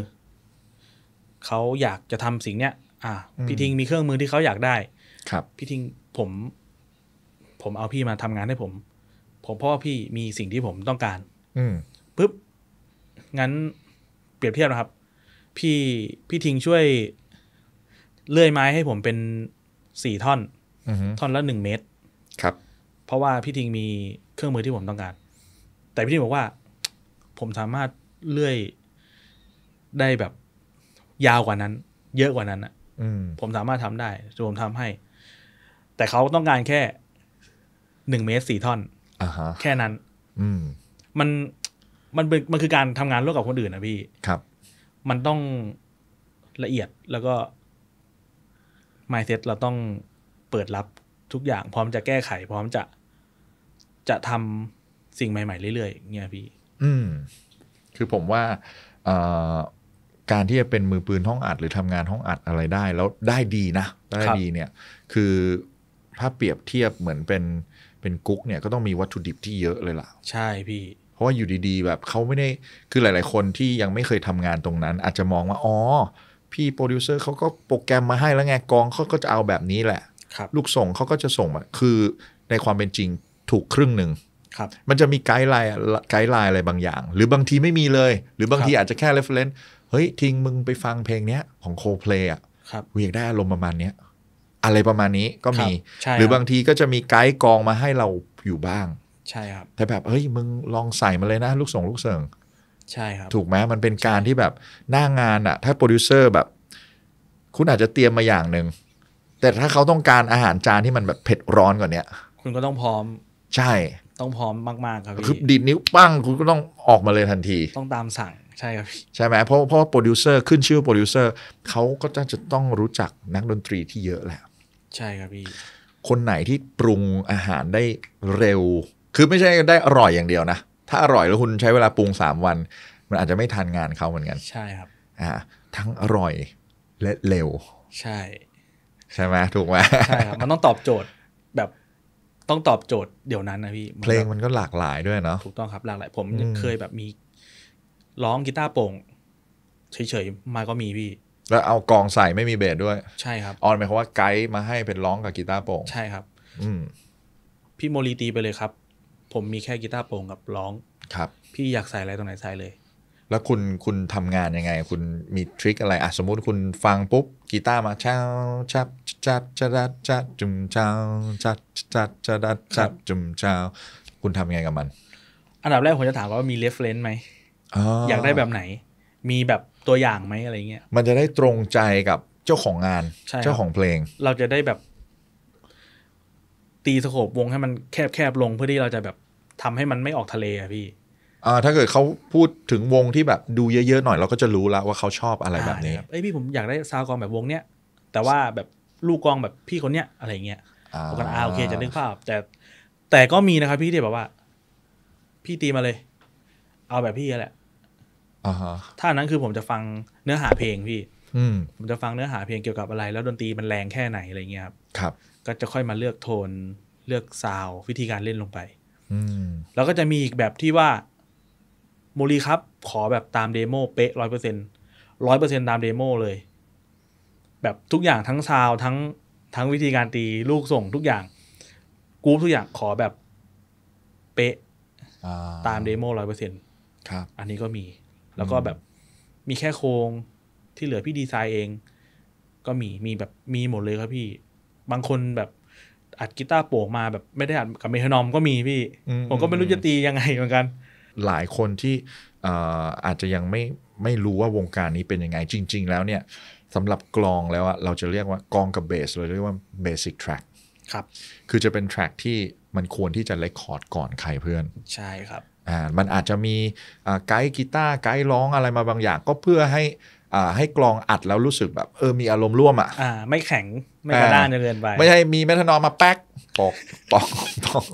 เขาอยากจะทำสิ่งเนี้ยอ่ะพี่ทิงมีเครื่องมือที่เขาอยากได้ ครับ พี่ทิงผม ผมเอาพี่มาทำงานให้ผม ผมเพร่าพี่มีสิ่งที่ผมต้องการ อืปุ๊บงั้น เปรียบเทียบนะครับ พี่พี่ทิงช่วยเลื่อยไม้ให้ผมเป็นสี่ท่อนท่อนละหนึ่งเมตร ครับ เพราะว่าพี่ทิงมีเครื่องมือที่ผมต้องการ แต่พี่ทิงบอกว่า ผมสามารถเลื่อยได้แบบยาวกว่านั้น เยอะกว่านั้นอ่ะผมสามารถทำได้ผมทำให้ แต่เขาต้องการแค่หนึ่งเมตรสี่ท่อนอแค่นั้น อืมันมันเป็นมันคือการทำงานร่วมกับคนอื่นนะพี่ครับ มันต้องละเอียดแล้วก็ m i n d s e ตเราต้องเปิดรับทุกอย่าง พร้อมจะแก้ไข พร้อมจะจะทำสิ่งใหม่ๆเรื่อยๆเนี่ยพี่อืม คือผมว่าการที่จะเป็นมือปืนห้องอัดหรือทำงานห้องอัดอะไรได้ แล้วได้ดีนะ ได้ดีเนี่ย คือถ้าเปรียบเทียบเหมือนเป็นเป็นกุ๊กเนี่ยก็ต้องมีวัตถุดิบที่เยอะเลยล่ะใช่พี่ เพราะว่าอยู่ดีๆแบบเขาไม่ได้คือหลายๆคนที่ยังไม่เคยทำงานตรงนั้น อาจจะมองว่าอ๋อพี่โปรดิวเซอร์เขาก็โปรแกรมมาให้แล้วไงกองเขาก็จะเอาแบบนี้แหละ ลูกส่งเขาก็จะส่งมาคือในความเป็นจริงถูกครึ่งหนึ่งมันจะมีไกด์ไลน์ไกด์ไลน์อะไรบางอย่าง หรือบางทีไม่มีเลย หรือบางทีอาจจะแค่เรฟเลนซ์เฮ้ยทิ้งมึงไปฟังเพลงเนี้ยของโคเพลย์อ่ะับอยากได้อารมณ์ประมาณเนี้ยอะไรประมาณนี้ก็มี หรือบางทีก็จะมีไกด์กองมาให้เราอยู่บ้างใช่ครับแต่แบบเฮ้ยมึงลองใส่มาเลยนะลูกส่งลูกเสิรงใช่ครับถูกไหมมันเป็นการที่แบบหน้างงานอะถ้าโปรดิวเซอร์แบบ คุณอาจจะเตรียมมาอย่างหนึ่งแต่ถ้าเขาต้องการอาหารจานที่มันแบบเผ็ดร้อนกว่าเนี้ยคุณก็ต้องพร้อมใช่ต้องพร้อมมากๆครับพี่คือดีดนิ้วปั้งคุณก็ต้องออกมาเลยทันที ต้องตามสั่งใช่ครับใช่ไหมเพราะเพราะโปรดิวเซอร์ขึ้นชื่อโปรดิวเซอร์เขาก็จะต้องรู้จักนักดนตรีที่เยอะแหละใช่ครับพี่คนไหนที่ปรุงอาหารได้เร็ว คือไม่ใช่ได้อร่อยอย่างเดียวนะถ้าอร่อยแล้วคุณใช้เวลาปรุงสามวัน มันอาจจะไม่ทันงานเขาเหมือนกัน ใช่ครับ อ่าทั้งอร่อยและเร็ว ใช่ ใช่ไหมถูกไหมใช่ครับมันต้องตอบโจทย์ แบบต้องตอบโจทย์เดี๋ยวนั้นนะพี่เพลงมันก็หลากหลายด้วยเนาะถูกต้องครับ หลากหลายผมเคยแบบมี ร้องกีตาร์โป่งเฉยๆมาก็มีพี่แล้วเอากองใส่ไม่มีเบสด้วย ใช่ครับออนหมายความว่าไกด์มาให้เป็นร้องกับกีตาร์โป่งใช่ครับ อืพี่โมลีตีไปเลยครับผมมีแค่กีตาร์โปร่งกับร้อง ครับ พี่อยากใส่อะไรตรงไหนใส่เลย แล้วคุณคุณทำงานยังไง คุณมีทริคอะไรอ่ะสมมุติคุณฟังปุ๊บกีตาร์มาเช้าชับชัดชัดชัดจุ่มเช้าชัดชัดชัดชัดจุ่มเช้าคุณทำยังไงกับมัน อันดับแรกผมจะถามว่ามีเรฟเลนซ์ไหม อยากได้แบบไหน มีแบบตัวอย่างไหมอะไรเงี้ย มันจะได้ตรงใจกับเจ้าของงาน เจ้าของเพลง เราจะได้แบบตีสโคบวงให้มันแคบๆลงเพื่อที่เราจะแบบทำให้มันไม่ออกทะเลอะพี่ อ่า ถ้าเกิดเขาพูดถึงวงที่แบบดูเยอะๆหน่อย เราก็จะรู้แล้วว่าเขาชอบอะไรแบบนี้เอ้ยพี่ผมอยากได้ซาวกองแบบวงเนี้ยแต่ว่าแบบลูกกองแบบพี่คนเนี้ยอะไรเงี้ยผมก็อ่าโอเคจะนึกภาพ แต่แต่ก็มีนะครับพี่ที่แบบว่า พี่ตีมาเลย เอาแบบพี่แหละถ้านั้นคือผมจะฟังเนื้อหาเพลงพี่ อืผมจะฟังเนื้อหาเพลงเกี่ยวกับอะไร แล้วดนตรีมันแรงแค่ไหนอะไรเงี้ยครับ ครับก็จะค่อยมาเลือกโทนเลือกซาว วิธีการเล่นลงไปแล้วก็จะมีอีกแบบที่ว่าโมลีครับ ขอแบบตามเดโมเป๊ะร้อยเปอร์เซ็นร้อยเปอร์เซ็นตามเดโมเลยแบบทุกอย่างทั้งซาวทั้งทั้งวิธีการตีลูกส่ง ทุกอย่างกรูทุกอย่างขอแบบเป๊ะตามเดโมร้อยเปอร์เซ็นต์ครับอันนี้ก็มี แล้วก็แบบมีแค่โครงที่เหลือพี่ดีไซน์เอง ก็มีมีแบบมีหมดเลยครับพี่บางคนแบบอัดกีตาร์โปกมาแบบไม่ได้อัดกับเมทานอมก็มีพี่ผมก็ไม่รู้จะตียังไงเหมือนกัน หลายคนที่อาจจะยังไม่ไม่รู้ว่าวงการนี้เป็นยังไงจริง ๆ แล้วเนี่ยสำหรับกลองแล้วอะเราจะเรียกว่า กลอง กับเบสเราเรียกว่าเบสิกแทร็กครับคือจะเป็นแทร็กที่มันควรที่จะเลคคอร์ดก่อนใครเพื่อน ใช่ครับอ่ามันอาจจะมีไกด์กีตาร์ไกด์ร้องอะไรมาบางอย่างก็เพื่อให้ให้กรองอัดแล้วรู้สึกแบบเออ มีอารมณ์ร่วมอ่ะอ่าไม่แข็ง ไม่กระด้างเกินไปไม่ใช่มีเมทานอลมาแป๊กปอกปอกปอก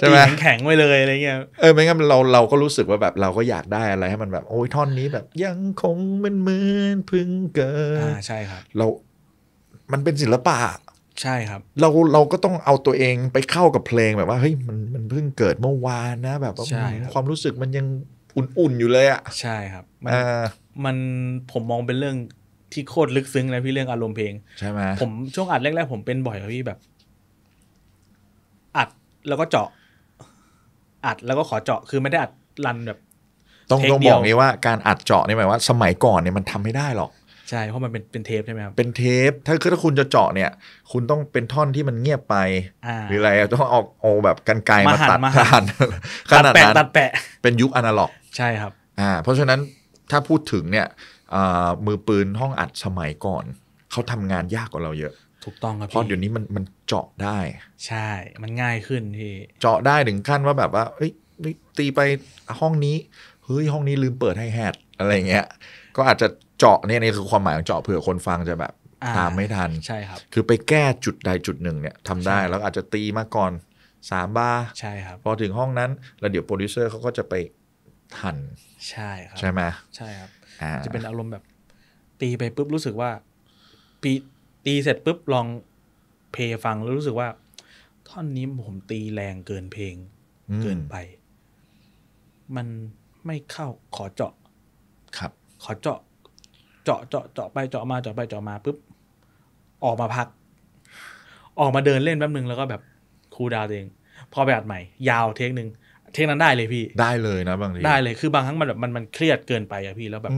ใช่ไหมแข็งไว้เลยอะไรเงี้ย เออไม่งั้นเราเราก็รู้สึกว่าแบบ เราก็อยากได้อะไรให้มันแบบโอ้ยท่อนนี้แบบยังคงเหมือนเหมือนพึ่งเกิดอ่าใช่ครับ เรา มันเป็นศิลปะใช่ครับเราเราก็ต้องเอาตัวเองไปเข้ากับเพลงแบบว่า เฮ้ยมันมันเพิ่งเกิดเมื่อวานนะแบบว่าความรู้สึกมันยังอุ่นๆอยู่เลยอ่ะใช่ครับอ่ามันผมมองเป็นเรื่องที่โคตรลึกซึ้งนะพี่เรื่องอารมณ์เพลงใช่ไหมผมช่วงอัดแรกๆผมเป็นบ่อยครับพี่แบบ อัดแล้วก็เจาะ อัดแล้วก็ขอเจาะคือไม่ได้อัดรันแบบ ต้องต้องบอกนี่ว่าการอัดเจาะนี่หมายว่าสมัยก่อนเนี่ยมันทำไม่ได้หรอก ใช่เพราะมันเป็นเป็นเทปใช่ไหมครับเป็นเทปถ้าคือถ้าคุณจะเจาะเนี่ย คุณต้องเป็นท่อนที่มันเงียบไปหรืออะไรต้องออกโอแบบกันไกลมาตัดมาัขนาดนั้นตัดแปะเป็นยุคอนาล็อก ใช่ครับอ่าเพราะฉะนั้นถ้าพูดถึงเนี่ยมือปืนห้องอัดสมัยก่อน เขาทำงานยากกว่าเราเยอะ ถูกต้องครับเพราะเดี๋ยวนี้มันมันเจาะได้ ใช่ มันง่ายขึ้นพี่เจาะได้ถึงขั้นว่าแบบว่าเอ้ยตีไปห้องนี้เฮ้ยห้องนี้ลืมเปิดให้แฮดอะไรเงี้ยก็อาจจะเจาะเนี่ยนี่คือความหมายของเจาะเผื่อคนฟังจะแบบตามไม่ทันใช่ครับคือไปแก้จุดใดจุดหนึ่งเนี่ยทำได้ แล้วอาจจะตีมาก่อนสามบาร์ใช่ครับพอถึงห้องนั้นแล้วเดี๋ยวโปรดิวเซอร์เขาก็จะไปทันใช่ครับใช่ไหมใช่ครับ จะเป็นอารมณ์แบบ ตีไปปุ๊บ รู้สึกว่าปีตีเสร็จปุ๊บ ลองเพลงฟัง แล้วรู้สึกว่า ท่อนนี้ผมตีแรงเกินเพลงเกินไป มันไม่เข้าขอเจาะครับ ขอเจาะ เจาะเจาะเจาะไปเจาะมาเจาะไปเจาะมาปุ๊บออกมาพัก ออกมาเดินเล่นแป๊บนึง แล้วก็แบบ คูลดาวเอง พอไปอัดใหม่ ยาวเทคหนึ่งเทคนั้นได้เลยพี่ ได้เลยนะบางทีได้เลยคือบางครั้งมันแบบมันมันเครียดเกินไปอะพี่ แล้วแบบ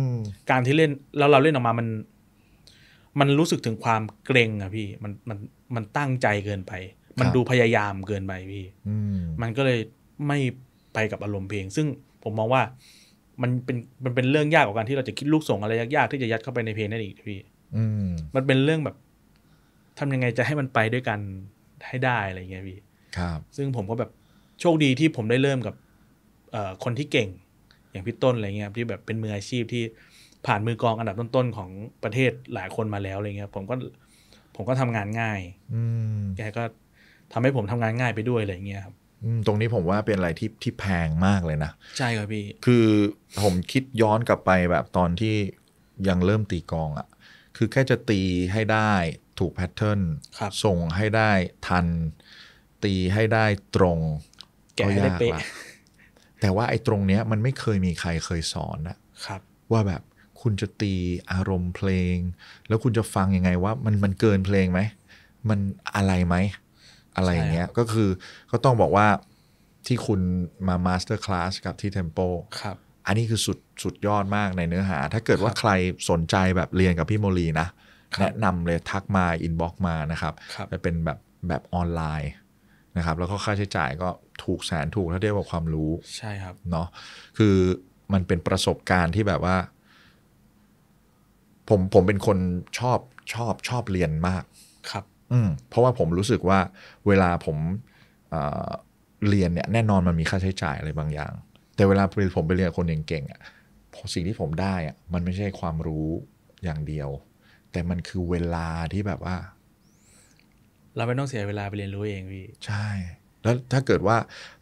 การที่เล่นแล้วเราเล่นออกมา มัน มันรู้สึกถึงความเกรงอะพี่ มันมันมันตั้งใจเกินไป มันดูพยายามเกินไปพี่มันก็เลยไม่ไปกับอารมณ์เพลงซึ่งผมมองว่า มันเป็นมันเป็นเรื่องยากของการที่เราจะคิดลูกส่งอะไรยากๆ ที่จะยัดเข้าไปในเพลงนั่นอีกพี่มันเป็นเรื่องแบบ ทำยังไงจะให้มันไปด้วยกันให้ได้อะไรเงี้ยพี่ครับ ซึ่งผมก็แบบโชคดีที่ผมได้เริ่มกับคนที่เก่ง อย่างพี่ต้นอะไรเงี้ยที่แบบเป็นมืออาชีพที่ผ่านมือกอง อันดับต้นๆของประเทศหลายคนมาแล้วอะไรเงี้ยผมก็ผมก็ทำงานง่าย อืแกก็ทำให้ผมทำงานง่ายไปด้วยอะไรเงี้ยครับตรงนี้ผมว่าเป็นอะไรที่ที่แพงมากเลยนะ ใช่ครับพี่คือผมคิดย้อนกลับไปแบบตอนที่ยังเริ่มตีกองอะ่ะ คือแค่จะตีให้ได้ถูกแพทเทิร์นส่งให้ได้ทัน ตีให้ได้ตรงแกะ้ได้เป๊ะแต่ว่าไอ้ตรงเนี้ยมันไม่เคยมีใครเคยสอนนะครับ ว่าแบบคุณจะตีอารมณ์เพลง แล้วคุณจะฟังยังไงว่า มันมันเกินเพลงไหม มันอะไรไหม อะไรเงี้ย ก็คือก็ต้องบอกว่าที่คุณมามาสเตอร์คลาสกับที่เทมโป ครับ อันนี้คือสุดสุดยอดมากในเนื้อหา ถ้าเกิดว่าใครสนใจแบบเรียนกับพี่โมลีนะ แนะนำเลยทักมาอินบ็อกมานะครับ จะเป็นแบบแบบออนไลน์นะครับแล้วก็ค่าใช้จ่ายก็ถูกแสนถูกถ้าเทียบกับความรู้ ใช่ครับ เนาะคือมันเป็นประสบการณ์ที่แบบว่า ผมผมเป็นคนชอบชอบชอบเรียนมาก ครับ อืมเพราะว่าผมรู้สึกว่า เวลาผมเเรียนเนี่ยแน่นอนมันมีค่าใช้จ่ายอะไรบางอย่าง แต่เวลาผมไปเรียนคนเก่งๆอ่ะสิ่งที่ผมได้อ่ะมันไม่ใช่ความรู้อย่างเดียว แต่มันคือเวลาที่แบบว่าเราไม่ต้องเสียเวลาไปเรียนรู้เองพี่ใช่ แล้วถ้าเกิดว่า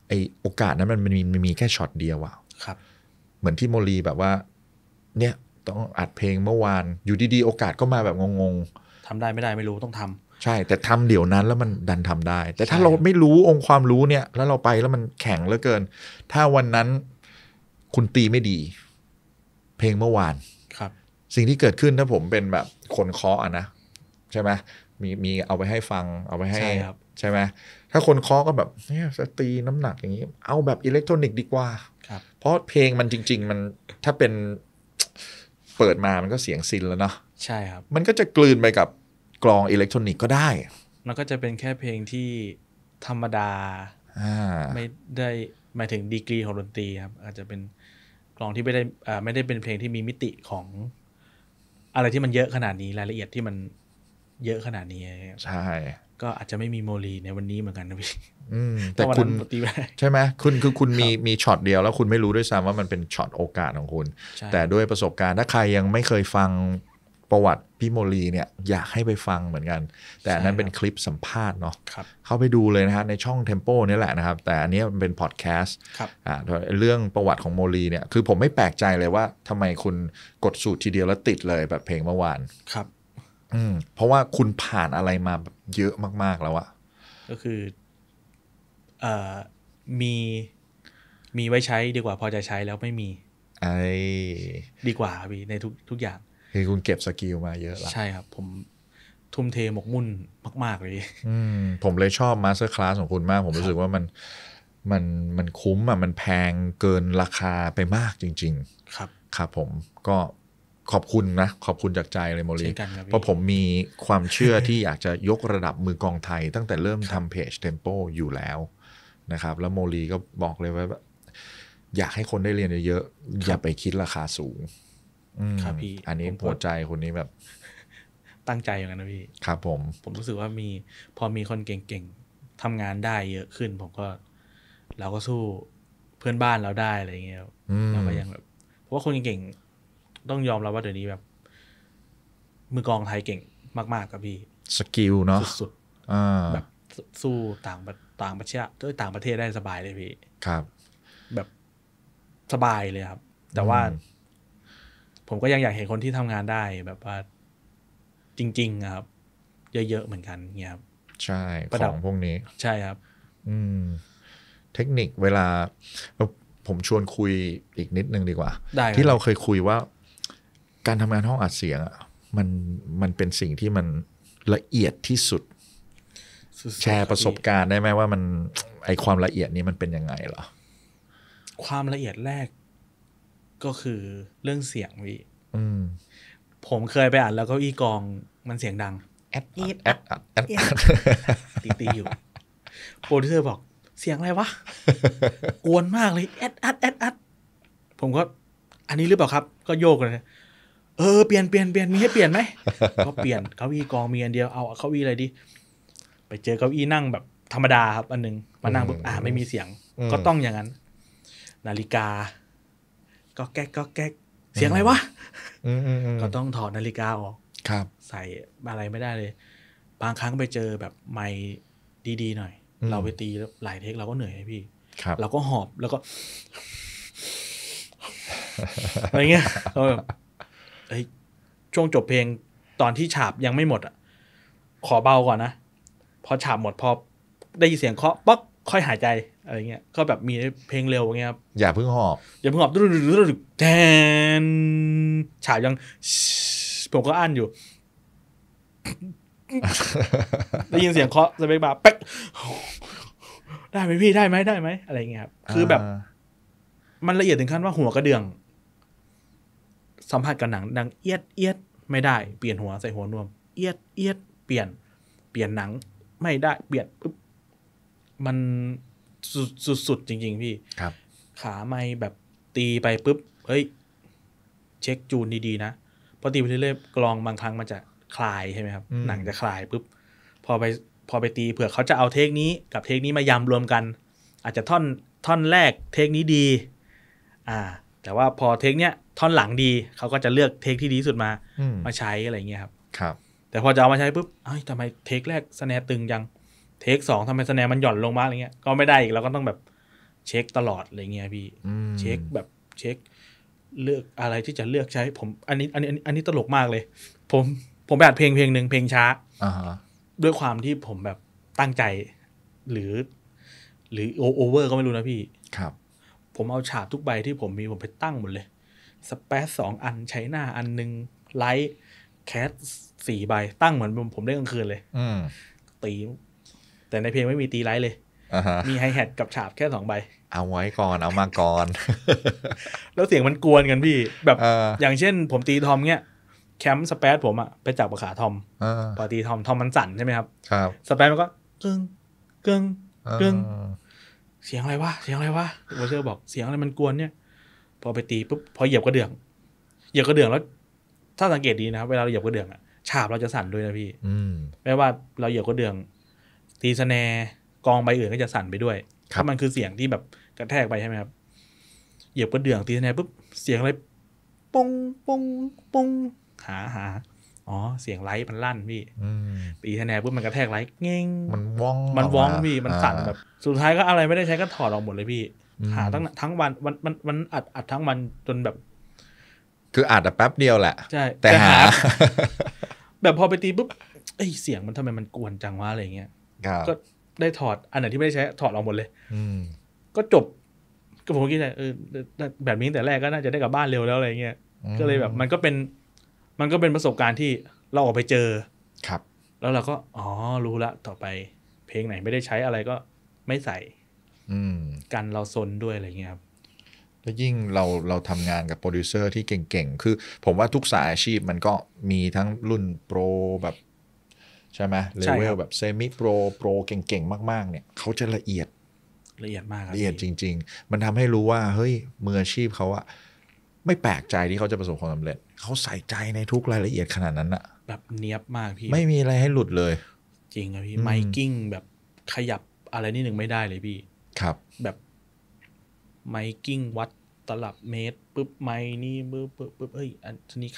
ไอโอกาสนั้นมันมันมีมีแค่ช็อตเดียวอะครับ เหมือนที่โมลีแบบว่า เนี่ยต้องอัดเพลงเมื่อวาน อยู่ดีๆ โอกาสก็มาแบบงงๆทำได้ไม่ได้ไม่รู้ต้องทำใช่ แต่ทำเดี๋ยวนั้นแล้วมันดันทำได้ แต่ถ้าเราไม่รู้องค์ความรู้เนี่ย แล้วเราไปแล้วมันแข็งเหลือเกิน ถ้าวันนั้นคุณตีไม่ดี เพลงเมื่อวานครับ สิ่งที่เกิดขึ้นถ้าผมเป็นแบบคนเคาะนะใช่ไหมมีมีเอาไปให้ฟังเอาไปให้ใช่ครับใช่ไหมถ้าคนเคาะก็แบบเนี่ยตีน้ำหนักอย่างนี้ เอาแบบอิเล็กทรอนิกส์ดีกว่าครับ เพราะเพลงมันจริง ๆ มันถ้าเป็น เปิดมามันก็เสียงซินแล้วเนาะใช่ครับ มันก็จะกลืนไปกับกลองอิเล็กทรอนิกส์ก็ได้ มันก็จะเป็นแค่เพลงที่ธรรมดาไม่ได้หมายถึงดีกรีของดนตรีครับ อาจจะเป็นกลองที่ไม่ได้ไม่ได้เป็นเพลงที่มีมิติของ อะไรที่มันเยอะขนาดนี้รายละเอียดที่มันเยอะขนาดนี้ ใช่ ก็อาจจะไม่มีโมลีในวันนี้เหมือนกันนะพี่แต่คุณใช่ไหมคุณคือคุณมีมีช็อตเดียว แล้วคุณไม่รู้ด้วยซ้ำว่ามันเป็นช็อตโอกาสของคุณ แต่ด้วยประสบการณ์ถ้าใครยังไม่เคยฟังประวัติพี่โมลีเนี่ย อยากให้ไปฟังเหมือนกัน แต่นั้นเป็นคลิปสัมภาษณ์เนาะเข้าไปดูเลยนะฮะในช่องเทมโปนี่แหละนะครับ แต่อันนี้มันเป็นพอดแคสต์อ่าเรื่องประวัติของโมลีเนี่ยคือผมไม่แปลกใจเลยว่าทำไมคุณกดสูตรทีเดียวแล้วติดเลยแบบเพลงเมื่อวานครับอืมเพราะว่าคุณผ่านอะไรมาเยอะมาก ๆแล้วอะก็คือเอ่อมีมีไว้ใช้ดีกว่าพอจะใช้แล้วไม่มี ไอ้ดีกว่าพี่ในทุกทุกอย่างคือคุณเก็บสกิลมาเยอะละใช่ครับ ผม ทุ่มเทหมกมุ่นมาก ๆ เลยอืมผมเลยชอบมาสเตอร์คลาสของคุณมาก ผมรู้สึกว่ามันมันมันคุ้มอ่ะมันแพงเกินราคาไปมากจริง ๆ ครับ ครับผมก็ขอบคุณนะ ขอบคุณจากใจเลยโมลี เพราะผมมีความเชื่อที่อยากจะยกระดับมือกองไทย ตั้งแต่เริ่มทำเพจเทมโปอยู่แล้ว นะครับ แล้วโมลีก็บอกเลยว่า อยากให้คนได้เรียนเยอะๆ อย่าไปคิดราคาสูงครับ พี่ อันนี้หัวใจคนนี้แบบ ตั้งใจอย่างนั้นนะพี่ ครับผมผมรู้สึกว่ามี พอมีคนเก่งๆทำงานได้เยอะขึ้นผมก็ เราก็สู้เพื่อนบ้านเราได้อะไรเงี้ยเราก็ยังแบบ เพราะว่าคนเก่งต้องยอมรับว่าเดี๋ยวนี้แบบมือกองไทยเก่งมากๆกับพี่ สกิลเนาะสุดๆแบบสู้ต่างต่างประเทศด้วยต่าง ประเทศได้สบายเลยพี่ ครับ แบบสบายเลยครับ แต่ว่า ผมก็ยังอยากเห็นคนที่ทำงานได้ แบบว่าจริงๆครับ เยอะๆเหมือนกันเนี่ยครับใช่ของพวกนี้ ใช่ครับ อืม เทคนิคเวลา ผมชวนคุยอีกนิดนึงดีกว่าที่เราเคยคุยว่าการทำงานห้องอัดเสียงอ่ะ มันมันเป็นสิ่งที่มันละเอียดที่สุด แชร์ประสบการณ์ได้ไหมว่ามัน ไอความละเอียดนี้มันเป็นยังไงเหรอความละเอียดแรก ก็คือเรื่องเสียงวิผมเคยไปอ่านแล้วก็อีกองมันเสียงดังแอดอีดแอดแอดตีตีอยู่โปรดิวเซอร์บอกเสียงอะไรวะกวนมากเลยแอดออดแอดออดผมก็ อันนี้หรือเปล่าครับ ก็โยกเลยเออเปลี่ยนเปลี่ยนเปลี่ยนมีให้เปลี่ยนไหมก็เปลี่ยนเก้าอี้กองมีอันเดียวเอาเก้าอี้อะไรดีไปเจอเก้าอี้นั่งแบบธรรมดาครับอันหนึ่งมานั่งปุ๊บอ่าไม่มีเสียง ก็ต้องอย่างนั้น นาฬิกาก็แก๊กก็แก๊ก เสียงอะไรวะก็ต้องถอดนาฬิกาออก ครับ ใส่อะไรไม่ได้เลย บางครั้งไปเจอแบบไม่ดีๆ หน่อย เราไปตีแล้วหลายเทคเราก็เหนื่อยพี่เราก็หอบแล้วก็อะไรเงี้ยเราแบบเฮ้ยช่วงจบเพลงตอนที่ฉาบยังไม่หมด อ่ะ ขอเบาก่อนนะพอฉาบหมดพอได้ยินเสียงเคาะ ป๊อกค่อยหายใจอะไรเงี้ย ก็แบบมีเพลงเร็วเงี้ยครับอย่าเพิ่งหอบอย่าเพิ่งหอบดุดดูดแทนฉาบยังผมก็อ่านอยู่ ได้ยินเสียงเคาะสเปกบารเป๊กได้ไหมพี่ได้ไหมได้ไหมอะไรเงี้ยครับคือแบบ มันละเอียดถึงขั้นว่าหัวกระเดื่องสัมผัสกับหนังดังเอียดเอียดไม่ได้เปลี่ยนหัวใส่หัวนวม เอียดเอียดเปลี่ยนเปลี่ยนหนังไม่ได้เปลี่ยนปุ๊บมันสุดสุดจริงๆพี่ครับ ขาไม่แบบตีไปปุ๊บเอ้ยเช็คจูนดีๆนะ พอตีไปเรื่อยๆกลองบางครั้ง มันจะคลายใช่ไหมครับหนังจะคลายปุ๊บ พอไปพอไปตีเผื่อเขาจะเอาเทคนี้กับเทคนี้มายำรวมกัน อาจจะท่อนท่อนแรกเทคนี้ดีอ่า แต่ว่าพอเทคเนี้ยท่อนหลังดีเขาก็จะเลือกเทคที่ดีสุดมา มาใช้อะไรเงี้ยครับครับ แต่พอจะเอามาใช้ปุ๊บเอ้ยทำไมเทคแรกสแนตึงยังเทคสองทำไมสแนมันหย่อนลงมาอะไรเงี้ย ก็ไม่ได้อีกเราก็ต้องแบบเช็คตลอดอะไรเงี้ยพี่เช็คแบบเช็ค เลือกอะไรที่จะเลือกใช้ ผมอันนี้อันนี้อันนี้ตลกมากเลย ผมผมแบบเพลงเพลงหนึ่งเพลงช้าด้วยความที่ผมแบบตั้งใจ หรือ หรือโอเวอร์ก็ไม่รู้นะพี่ ครับ ผมเอาฉากทุกใบที่ผมมีผมไปตั้งหมดเลยสเปซสองอันใช้หน้าอันหนึ่งไลท์แคสสี่ใบตั้งเหมือนผมได้กลางคืนเลยตี แต่ในเพลงไม่มีตีไลท์เลยมีไฮแฮทกับฉาบแค่สองใบ เอาไว้ก่อนเอามาก่อน แล้วเสียงมันกวนกันพี่ แบบอออย่างเช่น ผมตีทอมเนี้ย แคมสเปซผมอะไปจับปากขาทอมอพอตีทอม ทอมมันสั่นใช่ไหมครับ ครับสเปซมันก็กึ่งกึงเึองเสียงอะไรวะเสียงอะไรวะโอเชอร์บอกเสียงอะไรมันกวนเนี่ยพอไปตีปุ๊บพอเหยียบกระเดื่อง เหยียบกระเดื่องแล้ว ถ้าสังเกตดีนะ เวลาเราเหยียบกระเดื่องอะฉาบเราจะสั่นด้วยนะพี่ อืไม่ว่าเราเหยียบกระเดื่องตีสแนกองใบอื่นก็จะสั่นไปด้วยถ้ามันคือเสียงที่แบบกระแทกไปใช่ไหมครับ เหยียบกระเดื่องตีสแนปุ๊บเสียงอะไรปงปงปงหาหา อ๋อเสียงไลท์มันลั่นพี่ตีสนแนนปุ๊บมันกระแทกไลท์เง่งมันว่อง มันว่องพี่มันสั่นแบบสุดท้ายก็อะไรไม่ได้ใช้ก็ถอดออกหมดเลยพี่หาทั้งทั้งวันวันมันมันอัดอัดทั้งวันจนแบบ คืออัดแต่แป๊บเดียวแหละใช่แต่หา แบบพอไปตีปุ๊บเอ้เสียงมันทำไมมันกวนจังวะอะไรเงี้ย ก็ได้ถอดอันไหนที่ไม่ได้ใช้ถอดออกหมดเลย อืก็จบก็ผมคิดว่าเออแบบนี้แต่แรกก็น่าจะได้กลับบ้านเร็วแล้วอะไรเงี้ยก็เลยแบบมันก็เป็น มันก็เป็นประสบการณ์ที่เราออกไปเจอ ครับ แล้วเราก็อ๋อรู้ละ ต่อไป เพลงไหนไม่ได้ใช้อะไรก็ไม่ใส่กันเราซนด้วยอะไรเงี้ยครับแล้วยิ่งเราเราทำงานกับโปรดิวเซอร์ที่เก่งๆ คือ ผมว่าทุกสายอาชีพมันก็มีทั้งรุ่นโปรแบบ ใช่ไหมเลเวลแบบเซมิโปรโปรเก่งๆ มากๆ เนี่ย เขาจะละเอียดละเอียดมากละเอียดจริงๆ มันทำให้รู้ว่าเฮ้ยมืออาชีพเขาอะไม่แปลกใจที่เขาจะประสบความสาเร็จเขาใส่ใจในทุกรายละเอียดขนาดนั้นอะแบบเนี้ยบมากพี่ไม่มีอะไรให้หลุดเลย จริงครับพี่ไมกิ้งแบบขยับอะไรนิดหนึ่งไม่ได้เลยพี่ครับแบบไมกิ้งวัดตลับเมตรปุ๊บไมนี่ปุ๊บปุ๊บปุ๊บเอ้ยอันนี้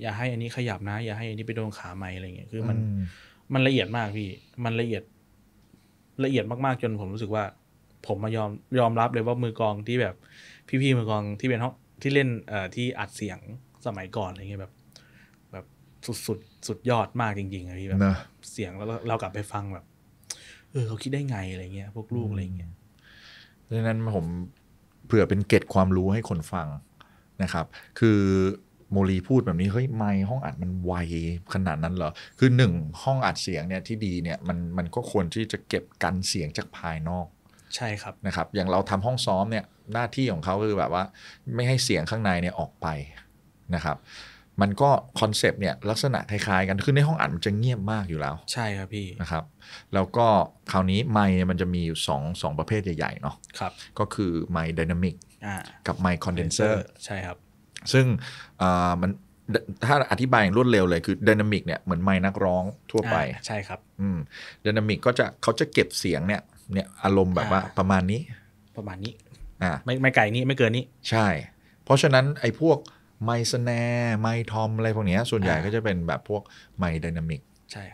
อย่า ให้อันนี้ขยับนะ อย่าให้อันนี้ไปโดนขาไม้อะไรเงี้ยคือมันมันละเอียดมากพี่ มันละเอียด ละเอียดมากๆจนผมรู้สึกว่า ผมมายอมยอมรับเลยว่ามือกองที่แบบ พี่ๆมือกองที่เป็นห้องที่เล่นเอ่อที่อัดเสียงสมัยก่อนอะไรเงี้ยแบบ แบบสุดสุดสุดยอดมากจริงๆอะพี่แบบเสียงแล้วเรากลับไปฟังแบบเออเขาคิดได้ไงอะไรเงี้ยพวกลูกอะไรเงี้ยดังนั้นผมเผื่อเป็นเกตความรู้ให้คนฟังนะครับคือโมลีพูดแบบนี้เฮ้ยไม่ห้องอัดมันไวขนาดนั้นเหรอคือหนึ่งห้องอัดเสียงเนี่ยที่ดีเนี่ยมันมันก็ควรที่จะเก็บกันเสียงจากภายนอก ใช่ครับนะครับ อย่างเราทำห้องซ้อมเนี่ยหน้าที่ของเขาคือแบบว่าไม่ให้เสียงข้างในเนี่ยออกไปนะครับมันก็คอนเซปต์เนี่ยลักษณะคล้ายๆกัน คือในห้องอัดมันจะเงียบมากอยู่แล้ว ใช่ครับพี่นะครับ แล้วก็คราวนี้ไมค์มันจะมีอยู่สองสองประเภทใหญ่ๆเนาะครับ ก็คือไมค์ดินามิกกับไมค์คอนเดนเซอร์ใช่ครับ ซึ่งมันถ้าอธิบายอย่างรวดเร็วเลย คือดินามิกเนี่ยเหมือนไมค์นักร้องทั่วไป ใช่ครับอืมดินามิกก็จะเขาจะเก็บเสียงเนี่ยเนี่ยอารมณ์แบบว่าประมาณนี้ ประมาณนี้อ่าไม่ไม่ไกลนี้ไม่เกินนี้ ใช่ เพราะฉะนั้นไอ้พวกไมสแนไมทอมอะไรพวกนี้ส่วนใหญ่ก็จะเป็นแบบพวกไมดินามิก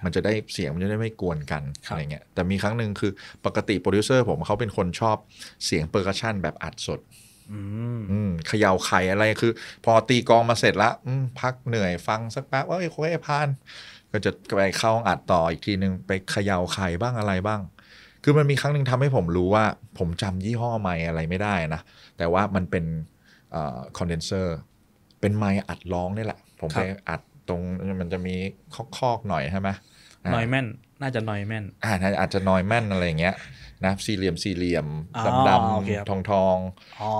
มันจะได้เสียงมันจะได้ไม่กวนกันอะไรเงี้ยแต่มีครั้งหนึ่งคือปกติโปรดิวเซอร์ผมเขาเป็นคนชอบเสียงเปอร์คัชชันแบบอัดสดเขย่าไข่อะไรคือ พอตีกองมาเสร็จละพักเหนื่อยฟัง สักแป๊บว่าไอ้โค้ยพาน ก็จะไปเข้าอัดต่ออีกทีหนึ่งไปเขย่าไข่บ้างอะไรบ้าง คือมันมีครั้งหนึ่งทำให้ผมรู้ว่า ผมจำยี่ห้อไม่อะไรไม่ได้นะแต่ว่ามันเป็นคอนเดนเซอร์เป็นไม้อัดร้องนี่แหละผมไปอัดตรงมันจะมีคอกๆหน่อยใช่ไหมนอยแม่นน่าจะนอยแม่น อ่าอาจจะนอยแม่นอะไรอย่างเงี้ยนะสี่เหลี่ยมสี่เหลี่ยมดำดำทองทองอ๋อ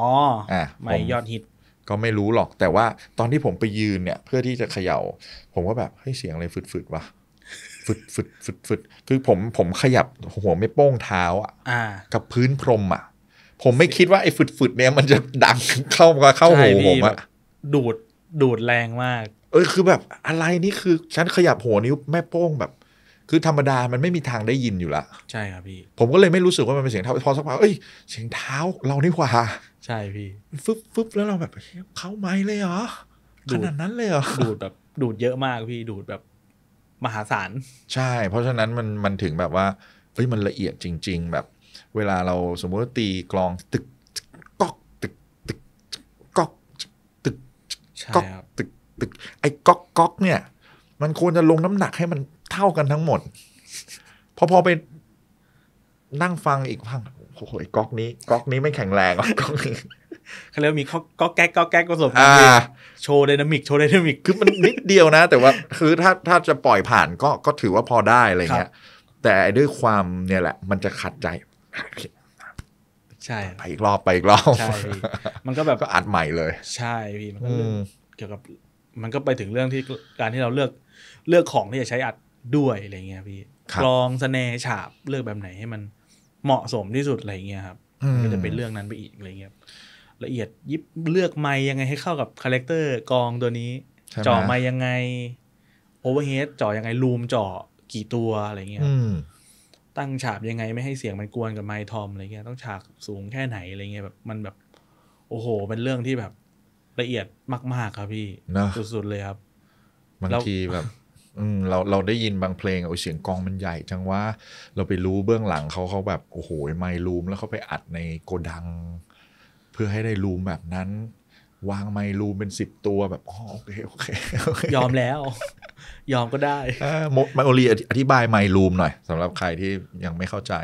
อ่าไม่ยอดฮิตก็ไม่รู้หรอกแต่ว่าตอนที่ผมไปยืนเนี่ย เพื่อที่จะเขย่า ผมก็แบบเฮ้ยเสียงอะไรฟืดๆวะึดฟึดฟึดฟึดคือผมผมขยับหัวไม่โป้งเท้า อ่ะกับพื้นพรมอ่ะผมไม่คิดว่าไอ้ฟึดฟึดเนี่ยมันจะดังเข้ามาเข้าหูผมอ่ะดูดดูดแรงมาก เอ้ยคือแบบอะไรนี่คือ ฉันขยับหัวนิ้วแม่โป้งแบบ คือธรรมดามันไม่มีทางได้ยินอยู่ละใช่ครับพี่ ผมก็เลยไม่รู้สึกว่ามันเป็นเสียงเท้าพอสักพักเอ้ย เสียงเท้าเรานี่หว่า ใช่พี่ฟึบฟึบแล้วเราแบบเข้าไม้เลยเหรอ ขนาดนั้นเลยเหรอดูดแบบดูดเยอะมากพี่ดูดแบบมหาศาลใช่ เพราะฉะนั้นมันมันถึงแบบว่าเฮ้ยมันละเอียดจริง ๆ แบบ เวลาเราสมมติตีกลองตึกก๊อกตึก ตึก ไอ้ก๊อกก๊อกเนี่ย มันควรจะลงน้ำหนักให้มันเท่ากันทั้งหมด พอพอไป นั่งฟังอีกฟังโอ้โหก๊อกนี้ก๊อกนี้ไม่แข็งแรงก๊อกนี้เขาเรียกมีก๊อกแก๊กก๊อกแก๊ก็สมกัโชว์ไดนามิกโชว์ไดนามิกคือมันนิดเดียวนะ แต่ว่า คือถ้าถ้าจะปล่อยผ่านก็ก็ถือว่าพอได้อะไรเงี้ย แต่ด้วยความเนี่ยแหละ มันจะขัดใจใช่ไปอีกรอบไปอีกรอบมันก็แบบก็อัดใหม่เลย ใช่พี่มันก็กี่ยวกับมันก็ไปถึงเรื่องที่การที่เราเลือกเลือกของที่จะใช้อัดด้วยอะไรเงี้ยพี่กลองสเสนฉาบเลือกแบบไหนให้มันเหมาะสมที่สุดอะไรเงี้ยครับก็จะเป็นเรื่องนั้นไปอีกอะไรเงี้ยละเอียดยิบเลือกไม้ยังไงให้เข้ากับคาแรคเตอร์กองตัวนี้จ่อไม้ยังไงโอเวอร์เฮดจ่อยังไงลูมจ่อกี่ตัวอะไรเงี้ยตั้งฉากยังไงไม่ให้เสียงมันกวนกับไม้ทอมอะไรเงี้ย ต้องฉากสูงแค่ไหนอะไรเงี้ยแบบมันแบบโอ้โหเป็นเรื่องที่แบบละเอียดมาก ๆ ครับพี่นะสุด ๆ เลยครับ บางทีแบบเราเราได้ยินบางเพลงโอ้เสียงกองมันใหญ่จังว่าเราไปรู้เบื้องหลังเขาเขาแบบ โอ้โหไมลูม แล้วเขาไปอัดในโกดัง เพื่อให้ได้ลูมแบบนั้น วางไมลูมเป็นสิบตัวแบบโอเค โอเค ยอมแล้ว ยอมก็ได้ไมโอรีอธิบายไมลูมหน่อยสำหรับใครที่ยังไม่เข้าใจ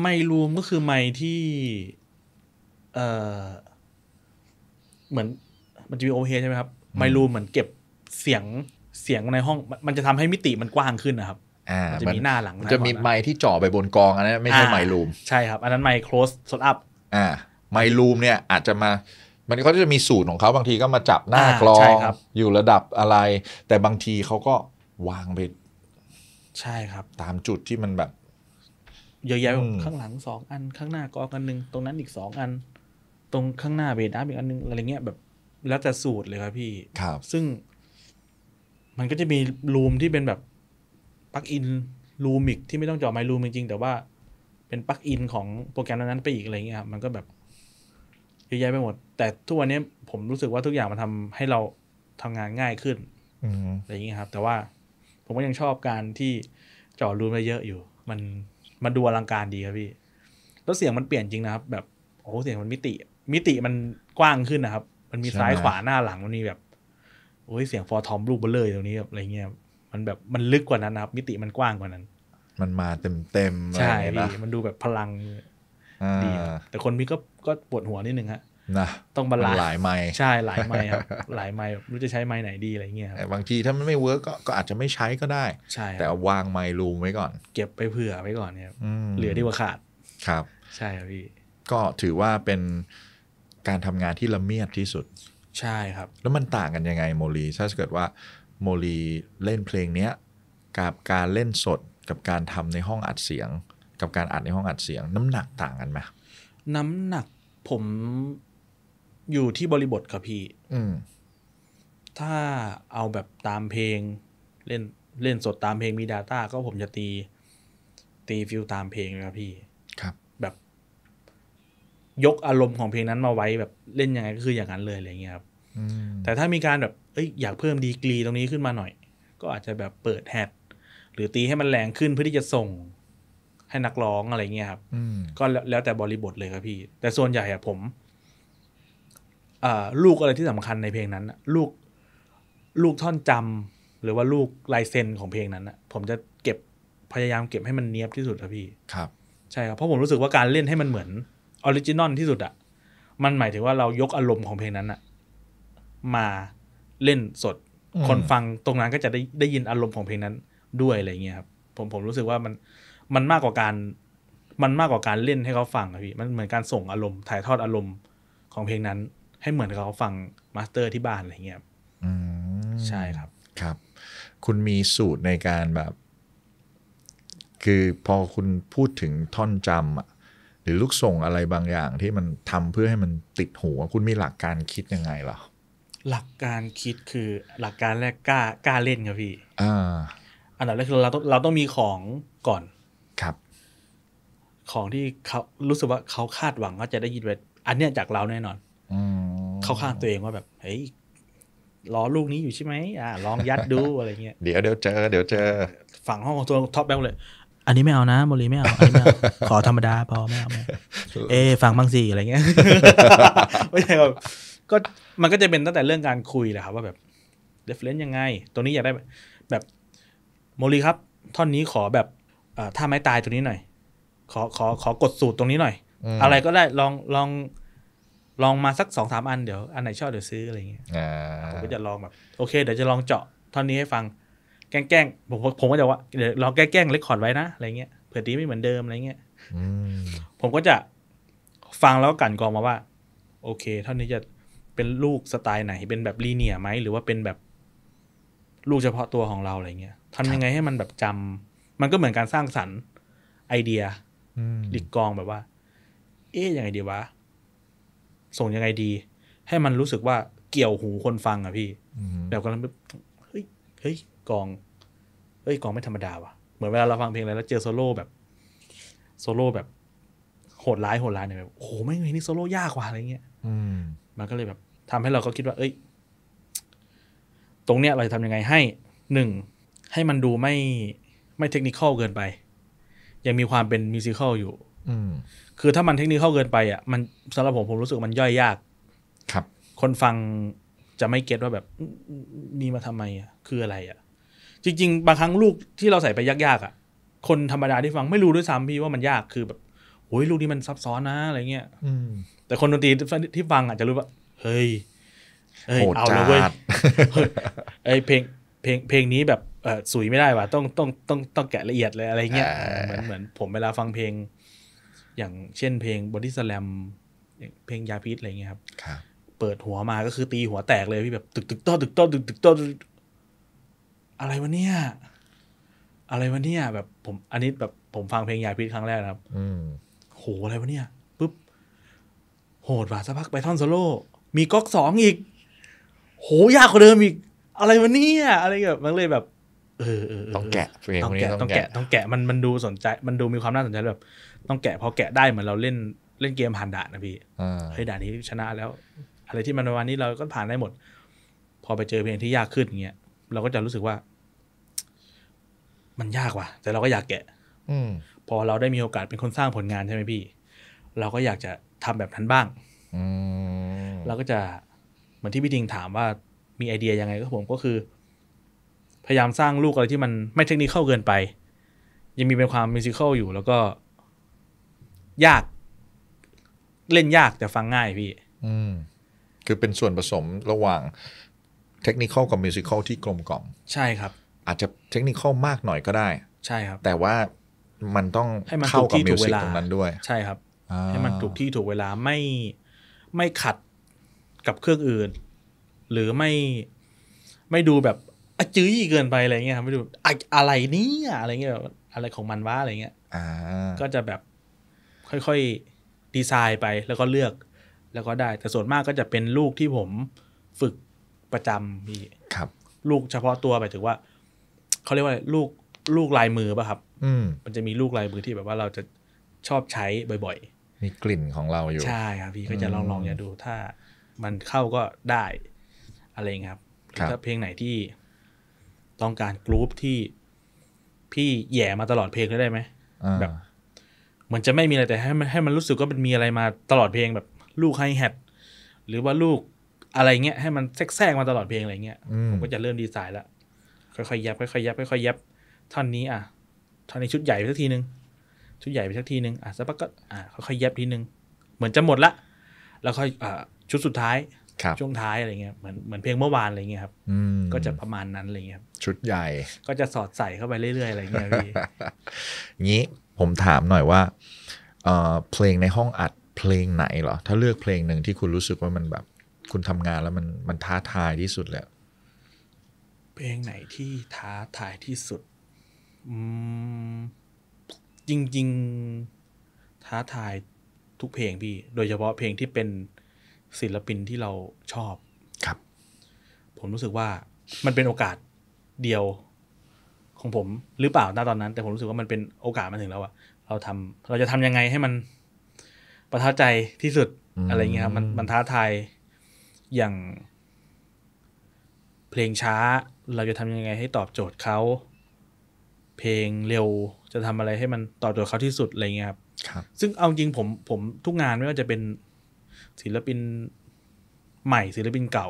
ไมลูมก็คือไมที่เออเหมือนมันจะมีโอเวอร์เฮดใช่ไหมครับไมรูมเหมือนเก็บเสียงเสียงในห้อง มันจะทำให้มิติมันกว้างขึ้นนะครับมันจะมีหน้าหลังจะมีไม้ที่จ่อไปบนกองอันนั้นไม่ใช่ไมรูมใช่ครับ อันนั้นไมโครสซดอัพอ่าไมรูมเนี่ยอาจจะมามันก็จะมีสูตรของเขาบางทีก็มาจับหน้ากลองอยู่ระดับอะไร แต่บางทีเขาก็วางไปใช่ครับ ตามจุดที่มันแบบ เยอะแยะข้างหลังสองอันข้างหน้ากองอันหนึ่งตรงนั้นอีกสองอันตรงข้างหน้าเบดาัพอีกอันหนึ่งอะไรเงี้ยแบบแล้วแต่สูตรเลยครับพี่ ครับ ซึ่ง มันก็จะมีรูมที่เป็นแบบปลั๊กอินรูมิกที่ไม่ต้องจ่อไม์รูมจริงๆ แต่ว่า เป็นปลั๊กอิน ของโปรแกรมนั้นไปอีกอะไรเงี้ยครับ มันก็แบบเยอะแยะไปหมด แต่ทุกวันนี้ ผมรู้สึกว่าทุกอย่างมันทาให้เราทำงานง่ายขึ้นอะไรเงี้ยครับ แต่ว่าผมก็ยังชอบการที่จ่อรูมไเยอะอยู่ มันมันดูอลังการดีครับพี่ แล้วเสียงมันเปลี่ยนจริงนะครับ แบบโอ้เสียงมันมิติ มิติมันกว้างขึ้นนะครับมันมีซ้ายขวาหน้าหลังมันมีแบบโอ้ยเสียงฟอร์ทอมลูกเบลเลยตรงนี้แบบอะไรเงี้ยมันแบบมันลึกกว่านั้นนะครับมิติมันกว้างกว่านั้น มันมาเต็มเต็มใช่พี่มันดูแบบพลังดีแต่คนมีก็ก็ปวดหัวนิดนึงฮะนะต้องบรรลัยหลายไม้ใช่หลายไม้ครับหลายไม้รู้จะใช้ไม้ไหนดีอะไรเงี้ยบางทีถ้ามันไม่เวิร์กก็อาจจะไม่ใช้ก็ได้ใช่แต่วางไม้รูมไว้ก่อน เก็บไปเผื่อไว้ก่อนเนี่ยเหลือดีกว่าขาดครับ ใช่พี่ก็ถือว่าเป็นการทำงานที่ละเมียดที่สุด ใช่ครับ แล้วมันต่างกันยังไงโมลี ถ้าเกิดว่า โมลีเล่นเพลงเนี้ยกับการเล่นสดกับการทำในห้องอัดเสียง กับการอัดในห้องอัดเสียง น้ำหนักต่างกันไหมน้ำหนักผมอยู่ที่บริบทครับพี่ถ้าเอาแบบตามเพลงเล่นเล่นสดตามเพลงมี Data ก็ผมจะตีตีฟิลตามเพลงครับพี่ยกอารมณ์ของเพลงนั้นมาไว้แบบเล่นยังไงก็คืออย่างนั้นเลยอะไรเงี้ยครับแต่ถ้ามีการแบบเอ้ยอยากเพิ่มดีกรีตรงนี้ขึ้นมาหน่อย ก็อาจจะแบบเปิดแฮตหรือตีให้มันแรงขึ้นเพื่อที่จะส่ง ให้นักร้องอะไรเงี้ยครับก็แล้วแต่บริบทเลยครับพี่ แต่ส่วนใหญ่อะผมลูกอะไรที่สำคัญในเพลงนั้นลูก ลูกท่อนจำ หรือว่าลูกลายเซ็นของเพลงนั้นผมจะเก็บพยายามเก็บให้มันเนี้ยบที่สุดครับพี่ ครับ ใช่ครับเพราะผมรู้สึกว่าการเล่นให้มันเหมือนออริจินอลที่สุดอะ มันหมายถึงว่าเรายกอารมณ์ของเพลงนั้นอะ มาเล่นสด คนฟังตรงนั้นก็จะได้ได้ยินอารมณ์ของเพลงนั้น ด้วยอะไรเงี้ยครับผมผมรู้สึกว่ามัน มันมากกว่าการ มันมากกว่าการเล่นให้เขาฟังอะพี่มันเหมือนการส่งอารมณ์ถ่ายทอดอารมณ์ของเพลงนั้น ให้เหมือนเขาฟังมาสเตอร์ที่บ้านอะไรเงี้ยใช่ครับครับ คุณมีสูตรในการแบบ คือพอคุณพูดถึงท่อนจำอะหรือลูกส่งอะไรบางอย่างที่มันทำเพื่อให้มันติดหัวคุณมีหลักการคิดยังไงหรอหลักการคิดคือหลักการแรกกล้ากล้าเล่นครับพี่อ่าอันดับแรกคือเราต้องเราต้องมีของก่อนครับ ของที่เขารู้สึกว่าเขาคาดหวังว่าจะได้ยินแบบอันเนี้ยจากเราแน่นอนอเขาข้างตัวเองว่าแบบเฮ้ยล้อลูกนี้อยู่ใช่ไหมอ่าลองยัดดูอะไรเงี้ยเดี๋ยวเดี๋ยวเจอเดี๋ยวเจอฝั่งห้องของตัวท็อปแบงเลยอันนี้ไม่เอานะโมลีไม่เอา อันนี้ไม่เอาขอธรรมดาพอไม่เอาไม่เอฟังบางสีอะไรเงี้ยไม่ใช่แบบก็มันก็จะเป็นตั้งแต่เรื่องการคุยแหละครับว่าแบบเดฟเลนยังไงตัวนี้อยากได้แบบโมลีครับ ท่อนนี้ขอแบบถ้าไม่ตายตัวนี้หน่อย ขอขอขอกดสูตรตรงนี้หน่อย อะไรก็ได้ลองลอง ลองมาสักสองสามอันเดี๋ยวอันไหนชอบเดี๋ยวซื้ออะไรเงี้ยผมก็จะลองแบบโอเคเดี๋ยวจะลองเจาะท่อนนี้ให้ฟังแกล้งผมผมก็จะว่าเดี๋ยวลองแกล้งเล็กขอดไว้นะอะไรเงี้ยเผื่อดีไม่เหมือนเดิมอะไรเงี้ยผมก็จะฟังแล้วกันกองมาว่า โอเคเท่านี้จะเป็นลูกสไตล์ไหน เป็นแบบลีเนียไหมหรือว่าเป็นแบบลูกเฉพาะตัวของเราอะไรเงี้ยทำยังไงให้มันแบบจำ มันก็เหมือนการสร้างสรรค์ ไอเดียดีกกองแบบว่า เอ๊ยยังไงดีวะส่งยังไงดี ให้มันรู้สึกว่าเกี่ยวหูคนฟังอะพี่แบบกำลังเฮ้ยเฮ้ยกอง เอ้ยกองไม่ธรรมดาว่ะ เหมือนเวลาเราฟังเพลงอะไรแล้วเจอโซโล่แบบ โซโล่แบบ โหดร้าย โหดร้ายเนี่ยแบบโอ้โหไม่เห็นนี่โซโล่ยากกว่าอะไรเงี้ยมันก็เลยแบบ ทำให้เราก็คิดว่า เอ้ย ตรงเนี้ยเราจะทำยังไงให้ หนึ่งให้มันดูไม่ไม่เทคนิคเกินไป ยังมีความเป็นมิวสิควลอยู่ คือถ้ามันเทคนิคเกินไปอ่ะ มันสำหรับผมผมรู้สึกมันย่อยยาก ครับ คนฟังจะไม่เก็ตว่าแบบนี่มาทำไมอ่ะ คืออะไรอ่ะจริงๆ บางครั้งลูกที่เราใส่ไปยากๆอะ่ะคนธรรมดาที่ฟังไม่รู้ด้วยซ้ำพี่ว่ามันยากคือ แบบโอ้ยลูกนี้มันซับซ้อนนะ อะไรเงี้ยแต่คนดนตรีที่ฟังอาจจะรู้ว่า เฮ้ยเฮ้ยเอาแล้วเว้ยไอเพลงเพลงเพลงนี้แบบเออสุยไม่ได้ว่ะต้องต้องต้องต้องแกะละเอียดเลยอะไรเงี้ย เหมือนเหมือนผมเวลาฟังเพลง อย่างเช่นเพลงบอดี้สแลมเพลงยาพิษอะไรเงี้ยครับ เปิดหัวมา ก็คือ ตีหัวแตก เลยพี่แบบตึกตึกโต้ตึกโต้ตึกตึกโต้อะไรวะเนี่ย อะไรวะเนี่ย แบบ ผมอันนี้แบบผมฟังเพลงยาพิษครั้งแรกนะครับโหอะไรวะเนี่ยปุ๊บ โหดว่ะสักพักไปท่อนโซโล่มีก๊อกสองอีก โหยากกว่าเดิมอีก อะไรวะเนี่ย อะไรแบบมันเลยแบบ เออเออต้องแกะต้องแกะต้องแกะ ต้องแกะ มันมันดูสนใจ มันดูมีความน่าสนใจแบบ ต้องแกะ พอแกะได้เหมือนเราเล่นเล่นเกมผ่านด่านนะพี่เฮ้ยด่านนี้ชนะแล้ว อะไรที่มันวันนี้เราก็ผ่านได้หมด พอไปเจอเพลงที่ยากขึ้นอย่างเงี้ย เราก็จะรู้สึกว่ามันยากว่ะแต่เราก็อยากแกะ อืมพอเราได้มีโอกาสเป็นคนสร้างผลงานใช่ไหมพี่ เราก็อยากจะทำแบบนั้นบ้าง อืเราก็จะ เหมือนที่พี่ดิงถามว่า มีไอเดียยังไงก็ผมก็คือ พยายามสร้างลูกอะไรที่มันไม่เทคนิคเข้าเกินไป ยังมีเป็นความมิวสิควลอยู่ แล้วก็ยากเล่นยากแต่ฟังง่ายพี่ อืมคือเป็นส่วนผสมระหว่าง เทคนิคกับมิวสิควลที่กลมกล่อมใช่ครับอาจจะเทคนิคมากหน่อยก็ได้ ใช่ครับ แต่ว่ามันต้องให้มันเข้ากับมิวสิกตรงนั้นด้วย ใช่ครับให้มันถูกที่ถูกเวลาไม่ไม่ขัดกับเครื่องอื่น หรือไม่ไม่ดูแบบอจื้อเกินไปอะไรเงี้ยครับไม่ดูอะไรนี่อะไรเงี้ยอะไรของมันวะอะไรเงี้ยก็จะแบบ ค่อยๆดีไซน์ไป แล้วก็เลือก แล้วก็ได้แต่ส่วนมากก็จะเป็นลูกที่ผมฝึกประจำพี่ครับ ลูกเฉพาะตัวไปถึงว่าเขาเรียกว่าลูกลูกลายมือป่ะครับอืม มันจะมีลูกลายมือที่แบบว่าเราจะชอบใช้บ่อยๆมีกลิ่นของเราอยู่ ใช่ครับพี่ก็จะลองลองอย่าดู ถ้า มันเข้าก็ได้ อะไรเงี้ยครับรบถ้าเพลงไหนที่ ต้องการกรุ๊ปที่พี่แย่มาตลอดเพลงได้ไหมแบบเหมือนจะไม่มีอะไรแต่ให้มันให้ มันรู้สึกก็เมันมีอะไรมาตลอดเพลงแบบ ลูกไฮแฮทหรือว่าลูกอะไรเงี้ยให้มันแทรกกมาตลอดเพลงอะไรเงี้ยผมก็จะเริ่มดีไซน์ละค่อยๆยับค่อยๆยับค่อยๆยับท่อนนี้ อ่ะท่อนนี้ชุดใหญ่ไปสักทีนึง ชุดใหญ่ไปสักทีนึง อ่ะสักพักก็ อ่ะค่อยๆยับทีนึง เหมือนจะหมดละ แล้วค่อยอ่าชุดสุดท้าย ช่วงท้ายอะไรเงี้ย เหมือนเหมือนเพลงเมื่อวานอะไรเงี้ยครับก็จะประมาณนั้นอะไรเงี้ย ชุดใหญ่ ก็จะสอดใส่เข้าไปเรื่อยๆอะไรเงี้ยพี่งี้ ผมถามหน่อยว่าเออเพลงในห้องอัดเพลงไหนเหรอ ถ้าเลือกเพลงหนึ่งที่คุณรู้สึกว่ามันแบบ คุณทำงานแล้วมันมันท้าทายที่สุดและเพลงไหนที่ท้าทายที่สุดอืมจริง ๆท้าทายทุกเพลงพี่โดยเฉพาะเพลงที่เป็นศิลปินที่เราชอบครับ ผมรู้สึกว่ามันเป็นโอกาสเดียวของผมหรือเปล่าณตอนนั้น แต่ผมรู้สึกว่ามันเป็นโอกาสมาถึงแล้วอะเราทำเราจะทำยังไงให้มันประทับใจที่สุดอะไรเงี้ยครับมันมันท้าทายอย่าง เพลงช้าเราจะทำยังไงให้ตอบโจทย์เขา เพลงเร็ว จะทำอะไรให้มันตอบโจทย์เขาที่สุดอะไรเงี้ยครับครับซึ่งเอาจริงผมผมทุกงานไม่ว่าจะเป็นศิลปิน ใหม่ ศิลปินเก่า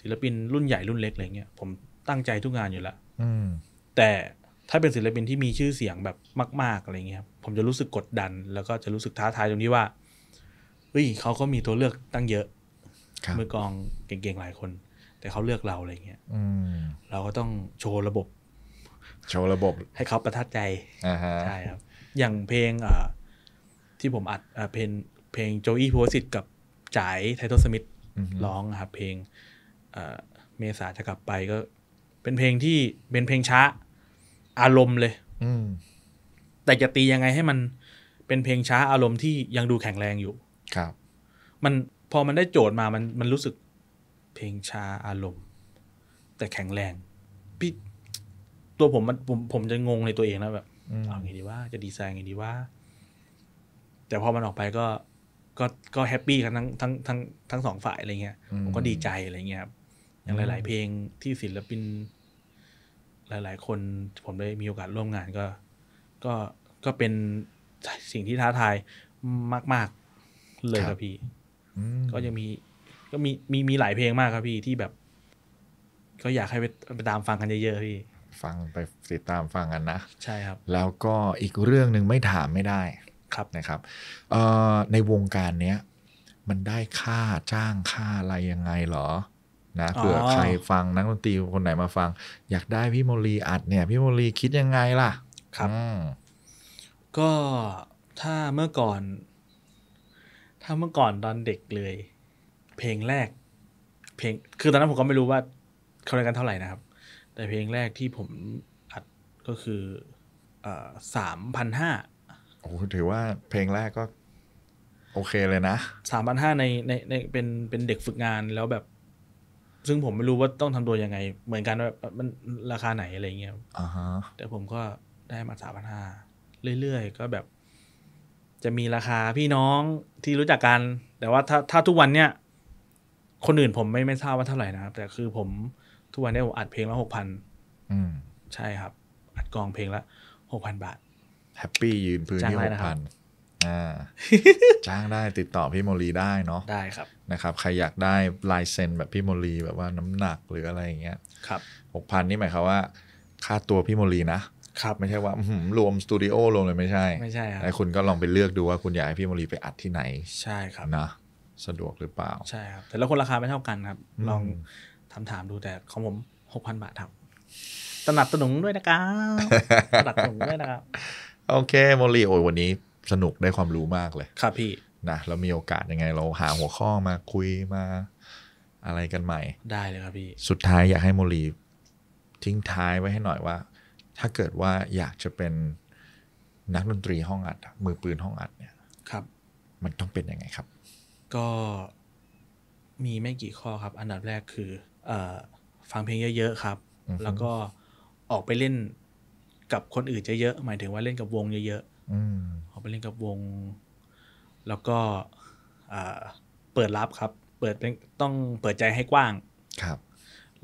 ศิลปินรุ่นใหญ่รุ่นเล็กอะไรเงี้ยผมตั้งใจทุกงานอยู่ละแต่ถ้าเป็นศิลปินที่มีชื่อเสียงแบบมากๆอะไรเงี้ยผมจะรู้สึกกดดัน แล้วก็จะรู้สึกท้าทายตรงที่ว่าเฮ้ยเขาก็มีตัวเลือกตั้งเยอะมือกองเก่งๆหลายคนแต่เขาเลือกเราอะไรเงี้ยเราก็ต้องโชว์ระบบ โชว์ระบบ ให้เขาประทับใจใช่ครับ อย่างเพลงที่ผมอัด เพลงเพลงโจอี้พัวสิทธ์กับจ๋ายไททอสมิธร้องครับ เพลงเมษาจะกลับไปก็ เป็นเพลงที่เป็นเพลงช้าอารมณ์เลย แต่จะตียังไงให้มัน เป็นเพลงช้าอารมณ์ที่ยังดูแข็งแรงอยู่ ครับ มันพอมันได้โจทย์มามันมันรู้สึกเพลงชาอารมณ์ แต่แข็งแรง พี่ ตัวผมมันผมผมจะงงในตัวเองนะแบบเอาไงดีว่าจะดีไซน์ไงดีว่า แต่พอมันออกไปก็ ก็ก็แฮปปี้กันทั้งทั้งทั้งทั้งสองฝ่ายอะไรเงี้ยผมก็ดีใจอะไรเงี้ยครับอย่างหลาย ๆ เพลงที่ศิลปิน หลาย ๆ คนผมได้มีโอกาสร่วมงานก็ ก็ก็เป็นสิ่งที่ท้าทายมาก ๆ เลยครับพี่ก็ยังมีก็มีมีมีหลายเพลงมากครับพี่ที่แบบ ก็อยากให้ไปไปตามฟังกันเยอะๆพี่ฟังไปติดตามฟังกันนะใช่ครับ แล้วก็อีกเรื่องหนึ่งไม่ถามไม่ได้ครับนะครับในวงการเนี้ย มันได้ค่าจ้างค่าอะไรยังไงหรอ นะเผื่อใครฟังนักดนตรีคนไหนมาฟัง อยากได้พี่โมลีอัดเนี่ยพี่โมลีคิดยังไงล่ะ ครับก็ถ้าเมื่อก่อน ถ้าเมื่อก่อนตอนเด็กเลยเพลงแรก เพลงคือตอนนั้นผมก็ไม่รู้ว่าเขาเรียกันเท่าไหร่นะครับ แต่เพลงแรกที่ผมอัดก็คือสามพันห้าโอ้ถือว่าเพลงแรกก็ โอเคเลยนะสามพันห้าในในในเป็นเป็นเด็กฝึกงานแล้วแบบ ซึ่งผมไม่รู้ว่าต้องทำตัวยังไง เหมือนกันว่ามันราคาไหนอะไรเงี้ยอ่าฮะแต่ผมก็ได้มาสามพันห้าเรื่อยๆ ก็แบบ จะมีราคาพี่น้องที่รู้จักกัน แต่ว่าถ้าถ้าทุกวันเนี้ยคนอื่นผมไม่ไม่ทราบว่าเท่าไหร่นะครับแต่คือผมทุกวันนี้ผมอัดเพลงละหกพันใช่ครับ อัดกองเพลงละหกพันบาทแฮปปี้ยืนพื้นที่หกพันจ้างได้ติดต่อพี่โมลีได้เนาะได้ครับนะครับใครอยากได้ลายเซ็น แบบพี่โมลีแบบว่าน้ำหนักหรืออะไรอย่างเงี้ยครับหกพันนี่หมายความว่า ค่าตัวพี่โมลีนะ ครับ ไม่ใช่ว่า รวมสตูดิโอรวมเลยไม่ใช่ไม่ใช่ครับแล้วคุณก็ลองไปเลือกดูว่าคุณอยากให้พี่โมลีไปอัดที่ไหน ใช่ครับนะสะดวกหรือเปล่าใช่ครับแต่ละคนราคาไม่เท่ากันครับลองถามถามดูแต่ของผมหกพันบาทครับสนับสนุนด้วยนะครับสนับสนุนด้วยนะครับโอเค โมลีโอ้ยวันนี้สนุกได้ความรู้มากเลย ครับพี่นะเรามีโอกาสยังไงเราหาหัวข้อมาคุยมาอะไรกันใหม่ ได้เลยครับพี่สุดท้ายอยากให้โมลีทิ้งท้ายไว้ให้หน่อยว่า ถ้าเกิดว่าอยากจะเป็นนักดนตรีห้องอัดมือปืนห้องอัดเนี่ยครับ มันต้องเป็นยังไงครับก็มีไม่กี่ข้อครับ อันดับแรกคืออฟังเพลงเยอะ ๆ ครับ แล้วก็ออกไปเล่นกับคนอื่นเยอะๆหมายถึงว่าเล่นกับวงเยอะ ๆออกไปเล่นกับวง แล้วก็เปิดรับครับ เปิดต้องเปิดใจให้กว้างครับ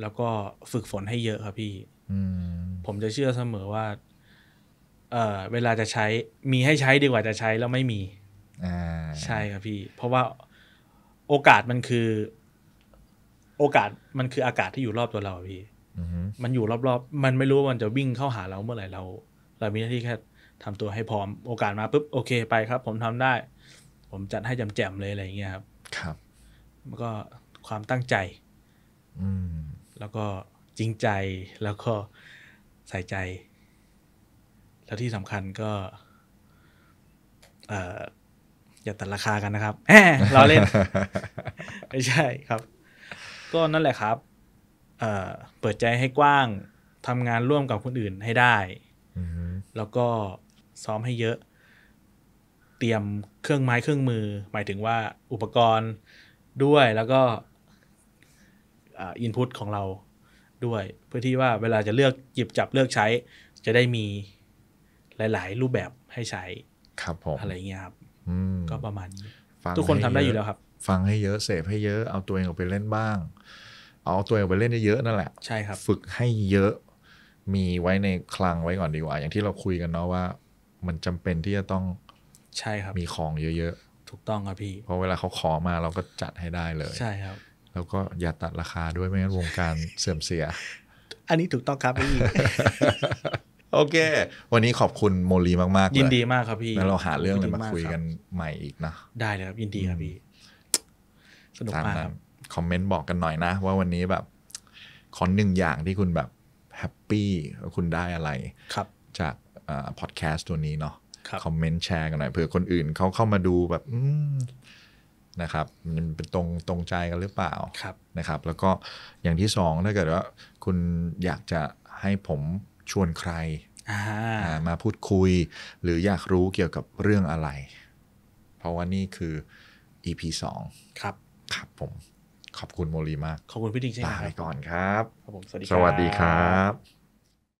แล้วก็ฝึกฝนให้เยอะครับพี่ผมจะเชื่อเสมอว่า เออเวลาจะใช้ มีให้ใช้ดีกว่าจะใช้แล้วไม่มีใช่ครับพี่เพราะว่าโอกาสมันคือ โอกาสมันคืออากาศที่อยู่รอบตัวเราพี่มันอยู่รอบ ๆ มันไม่รู้ว่ามันจะวิ่งเข้าหาเราเมื่อไหร่เรา เรามีหน้าที่แค่ทำตัวให้พร้อมโอกาสมาปุ๊บโอเคไปครับผมทำได้ ผมจัดให้จำแจมเลยอะไรอย่างเงี้ย ครับ ครับแล้วก็ความตั้งใจ อืแล้วก็จริงใจแล้วก็ใส่ใจ แล้วที่สำคัญก็ เอ่ออย่าตัดราคากันนะครับแหมเราเล่นไม่ใช่ครับ ก็นั่นแหละครับ เออเปิดใจให้กว้าง ทำงานร่วมกับคนอื่นให้ได้ แล้วก็ซ้อมให้เยอะ เตรียมเครื่องไม้เครื่องมือ หมายถึงว่าอุปกรณ์ด้วยแล้วก็อินพุตของเราด้วย เพื่อที่ว่าเวลาจะเลือกหยิบจับเลือกใช้ จะได้มีหลาย ๆ รูปแบบให้ใช้ ครับผมอะไรเงี้ยครับก็ประมาณนี้ทุกคนทำได้อยู่แล้วครับ ฟังให้เยอะเสพให้เยอะเอาตัวเองออกไปเล่นบ้าง เอาตัวเองไปเล่นเยอะนั่นแหละ ใช่ครับ ฝึกให้เยอะมีไว้ในคลังไว้ก่อนดีกว่า อย่างที่เราคุยกันเนาะว่า มันจำเป็นที่จะต้อง ใช่ครับมีของเยอะๆถูกต้องครับพี่ เพราะเวลาเขาขอมาเราก็จัดให้ได้เลย ใช่ครับ แล้วก็อย่าตัดราคาด้วยไม่งั้นวงการเสื่อมเสีย อันนี้ถูกต้องครับพี่โอเค วันนี้ขอบคุณโมลีมากมากยินดีมากครับพี่แล้วเราหาเรื่องอะไรมาคุยกันใหม่อีกนะได้เลยครับ ยินดีครับพี่สนุกมากคคอมเมนต์บอกกันหน่อยนะว่าวันนี้แบบ ขอหนึ่งอย่างที่คุณแบบแฮปปี้คุณได้อะไร ครับจากพอดแคสต์ตัวนี้เนาะ คอมเมนต์แชร์กันหน่อยเผื่อคนอื่นเขาเข้ามาดูแบบนะครับ มันเป็นตรงตรงใจกันหรือเปล่านะครับ แล้วก็อย่างที่สองถ้าเกิดว่า คุณอยากจะให้ผมชวนใคร มาพูดคุยหรืออยากรู้เกี่ยวกับเรื่องอะไร เพราะว่านี่คือ EP สองครับ ครับผม ขอบคุณโมลีมาก ขอบคุณพี่ดิงใช่ไหมลาไปก่อนครับ สวัสดีครับ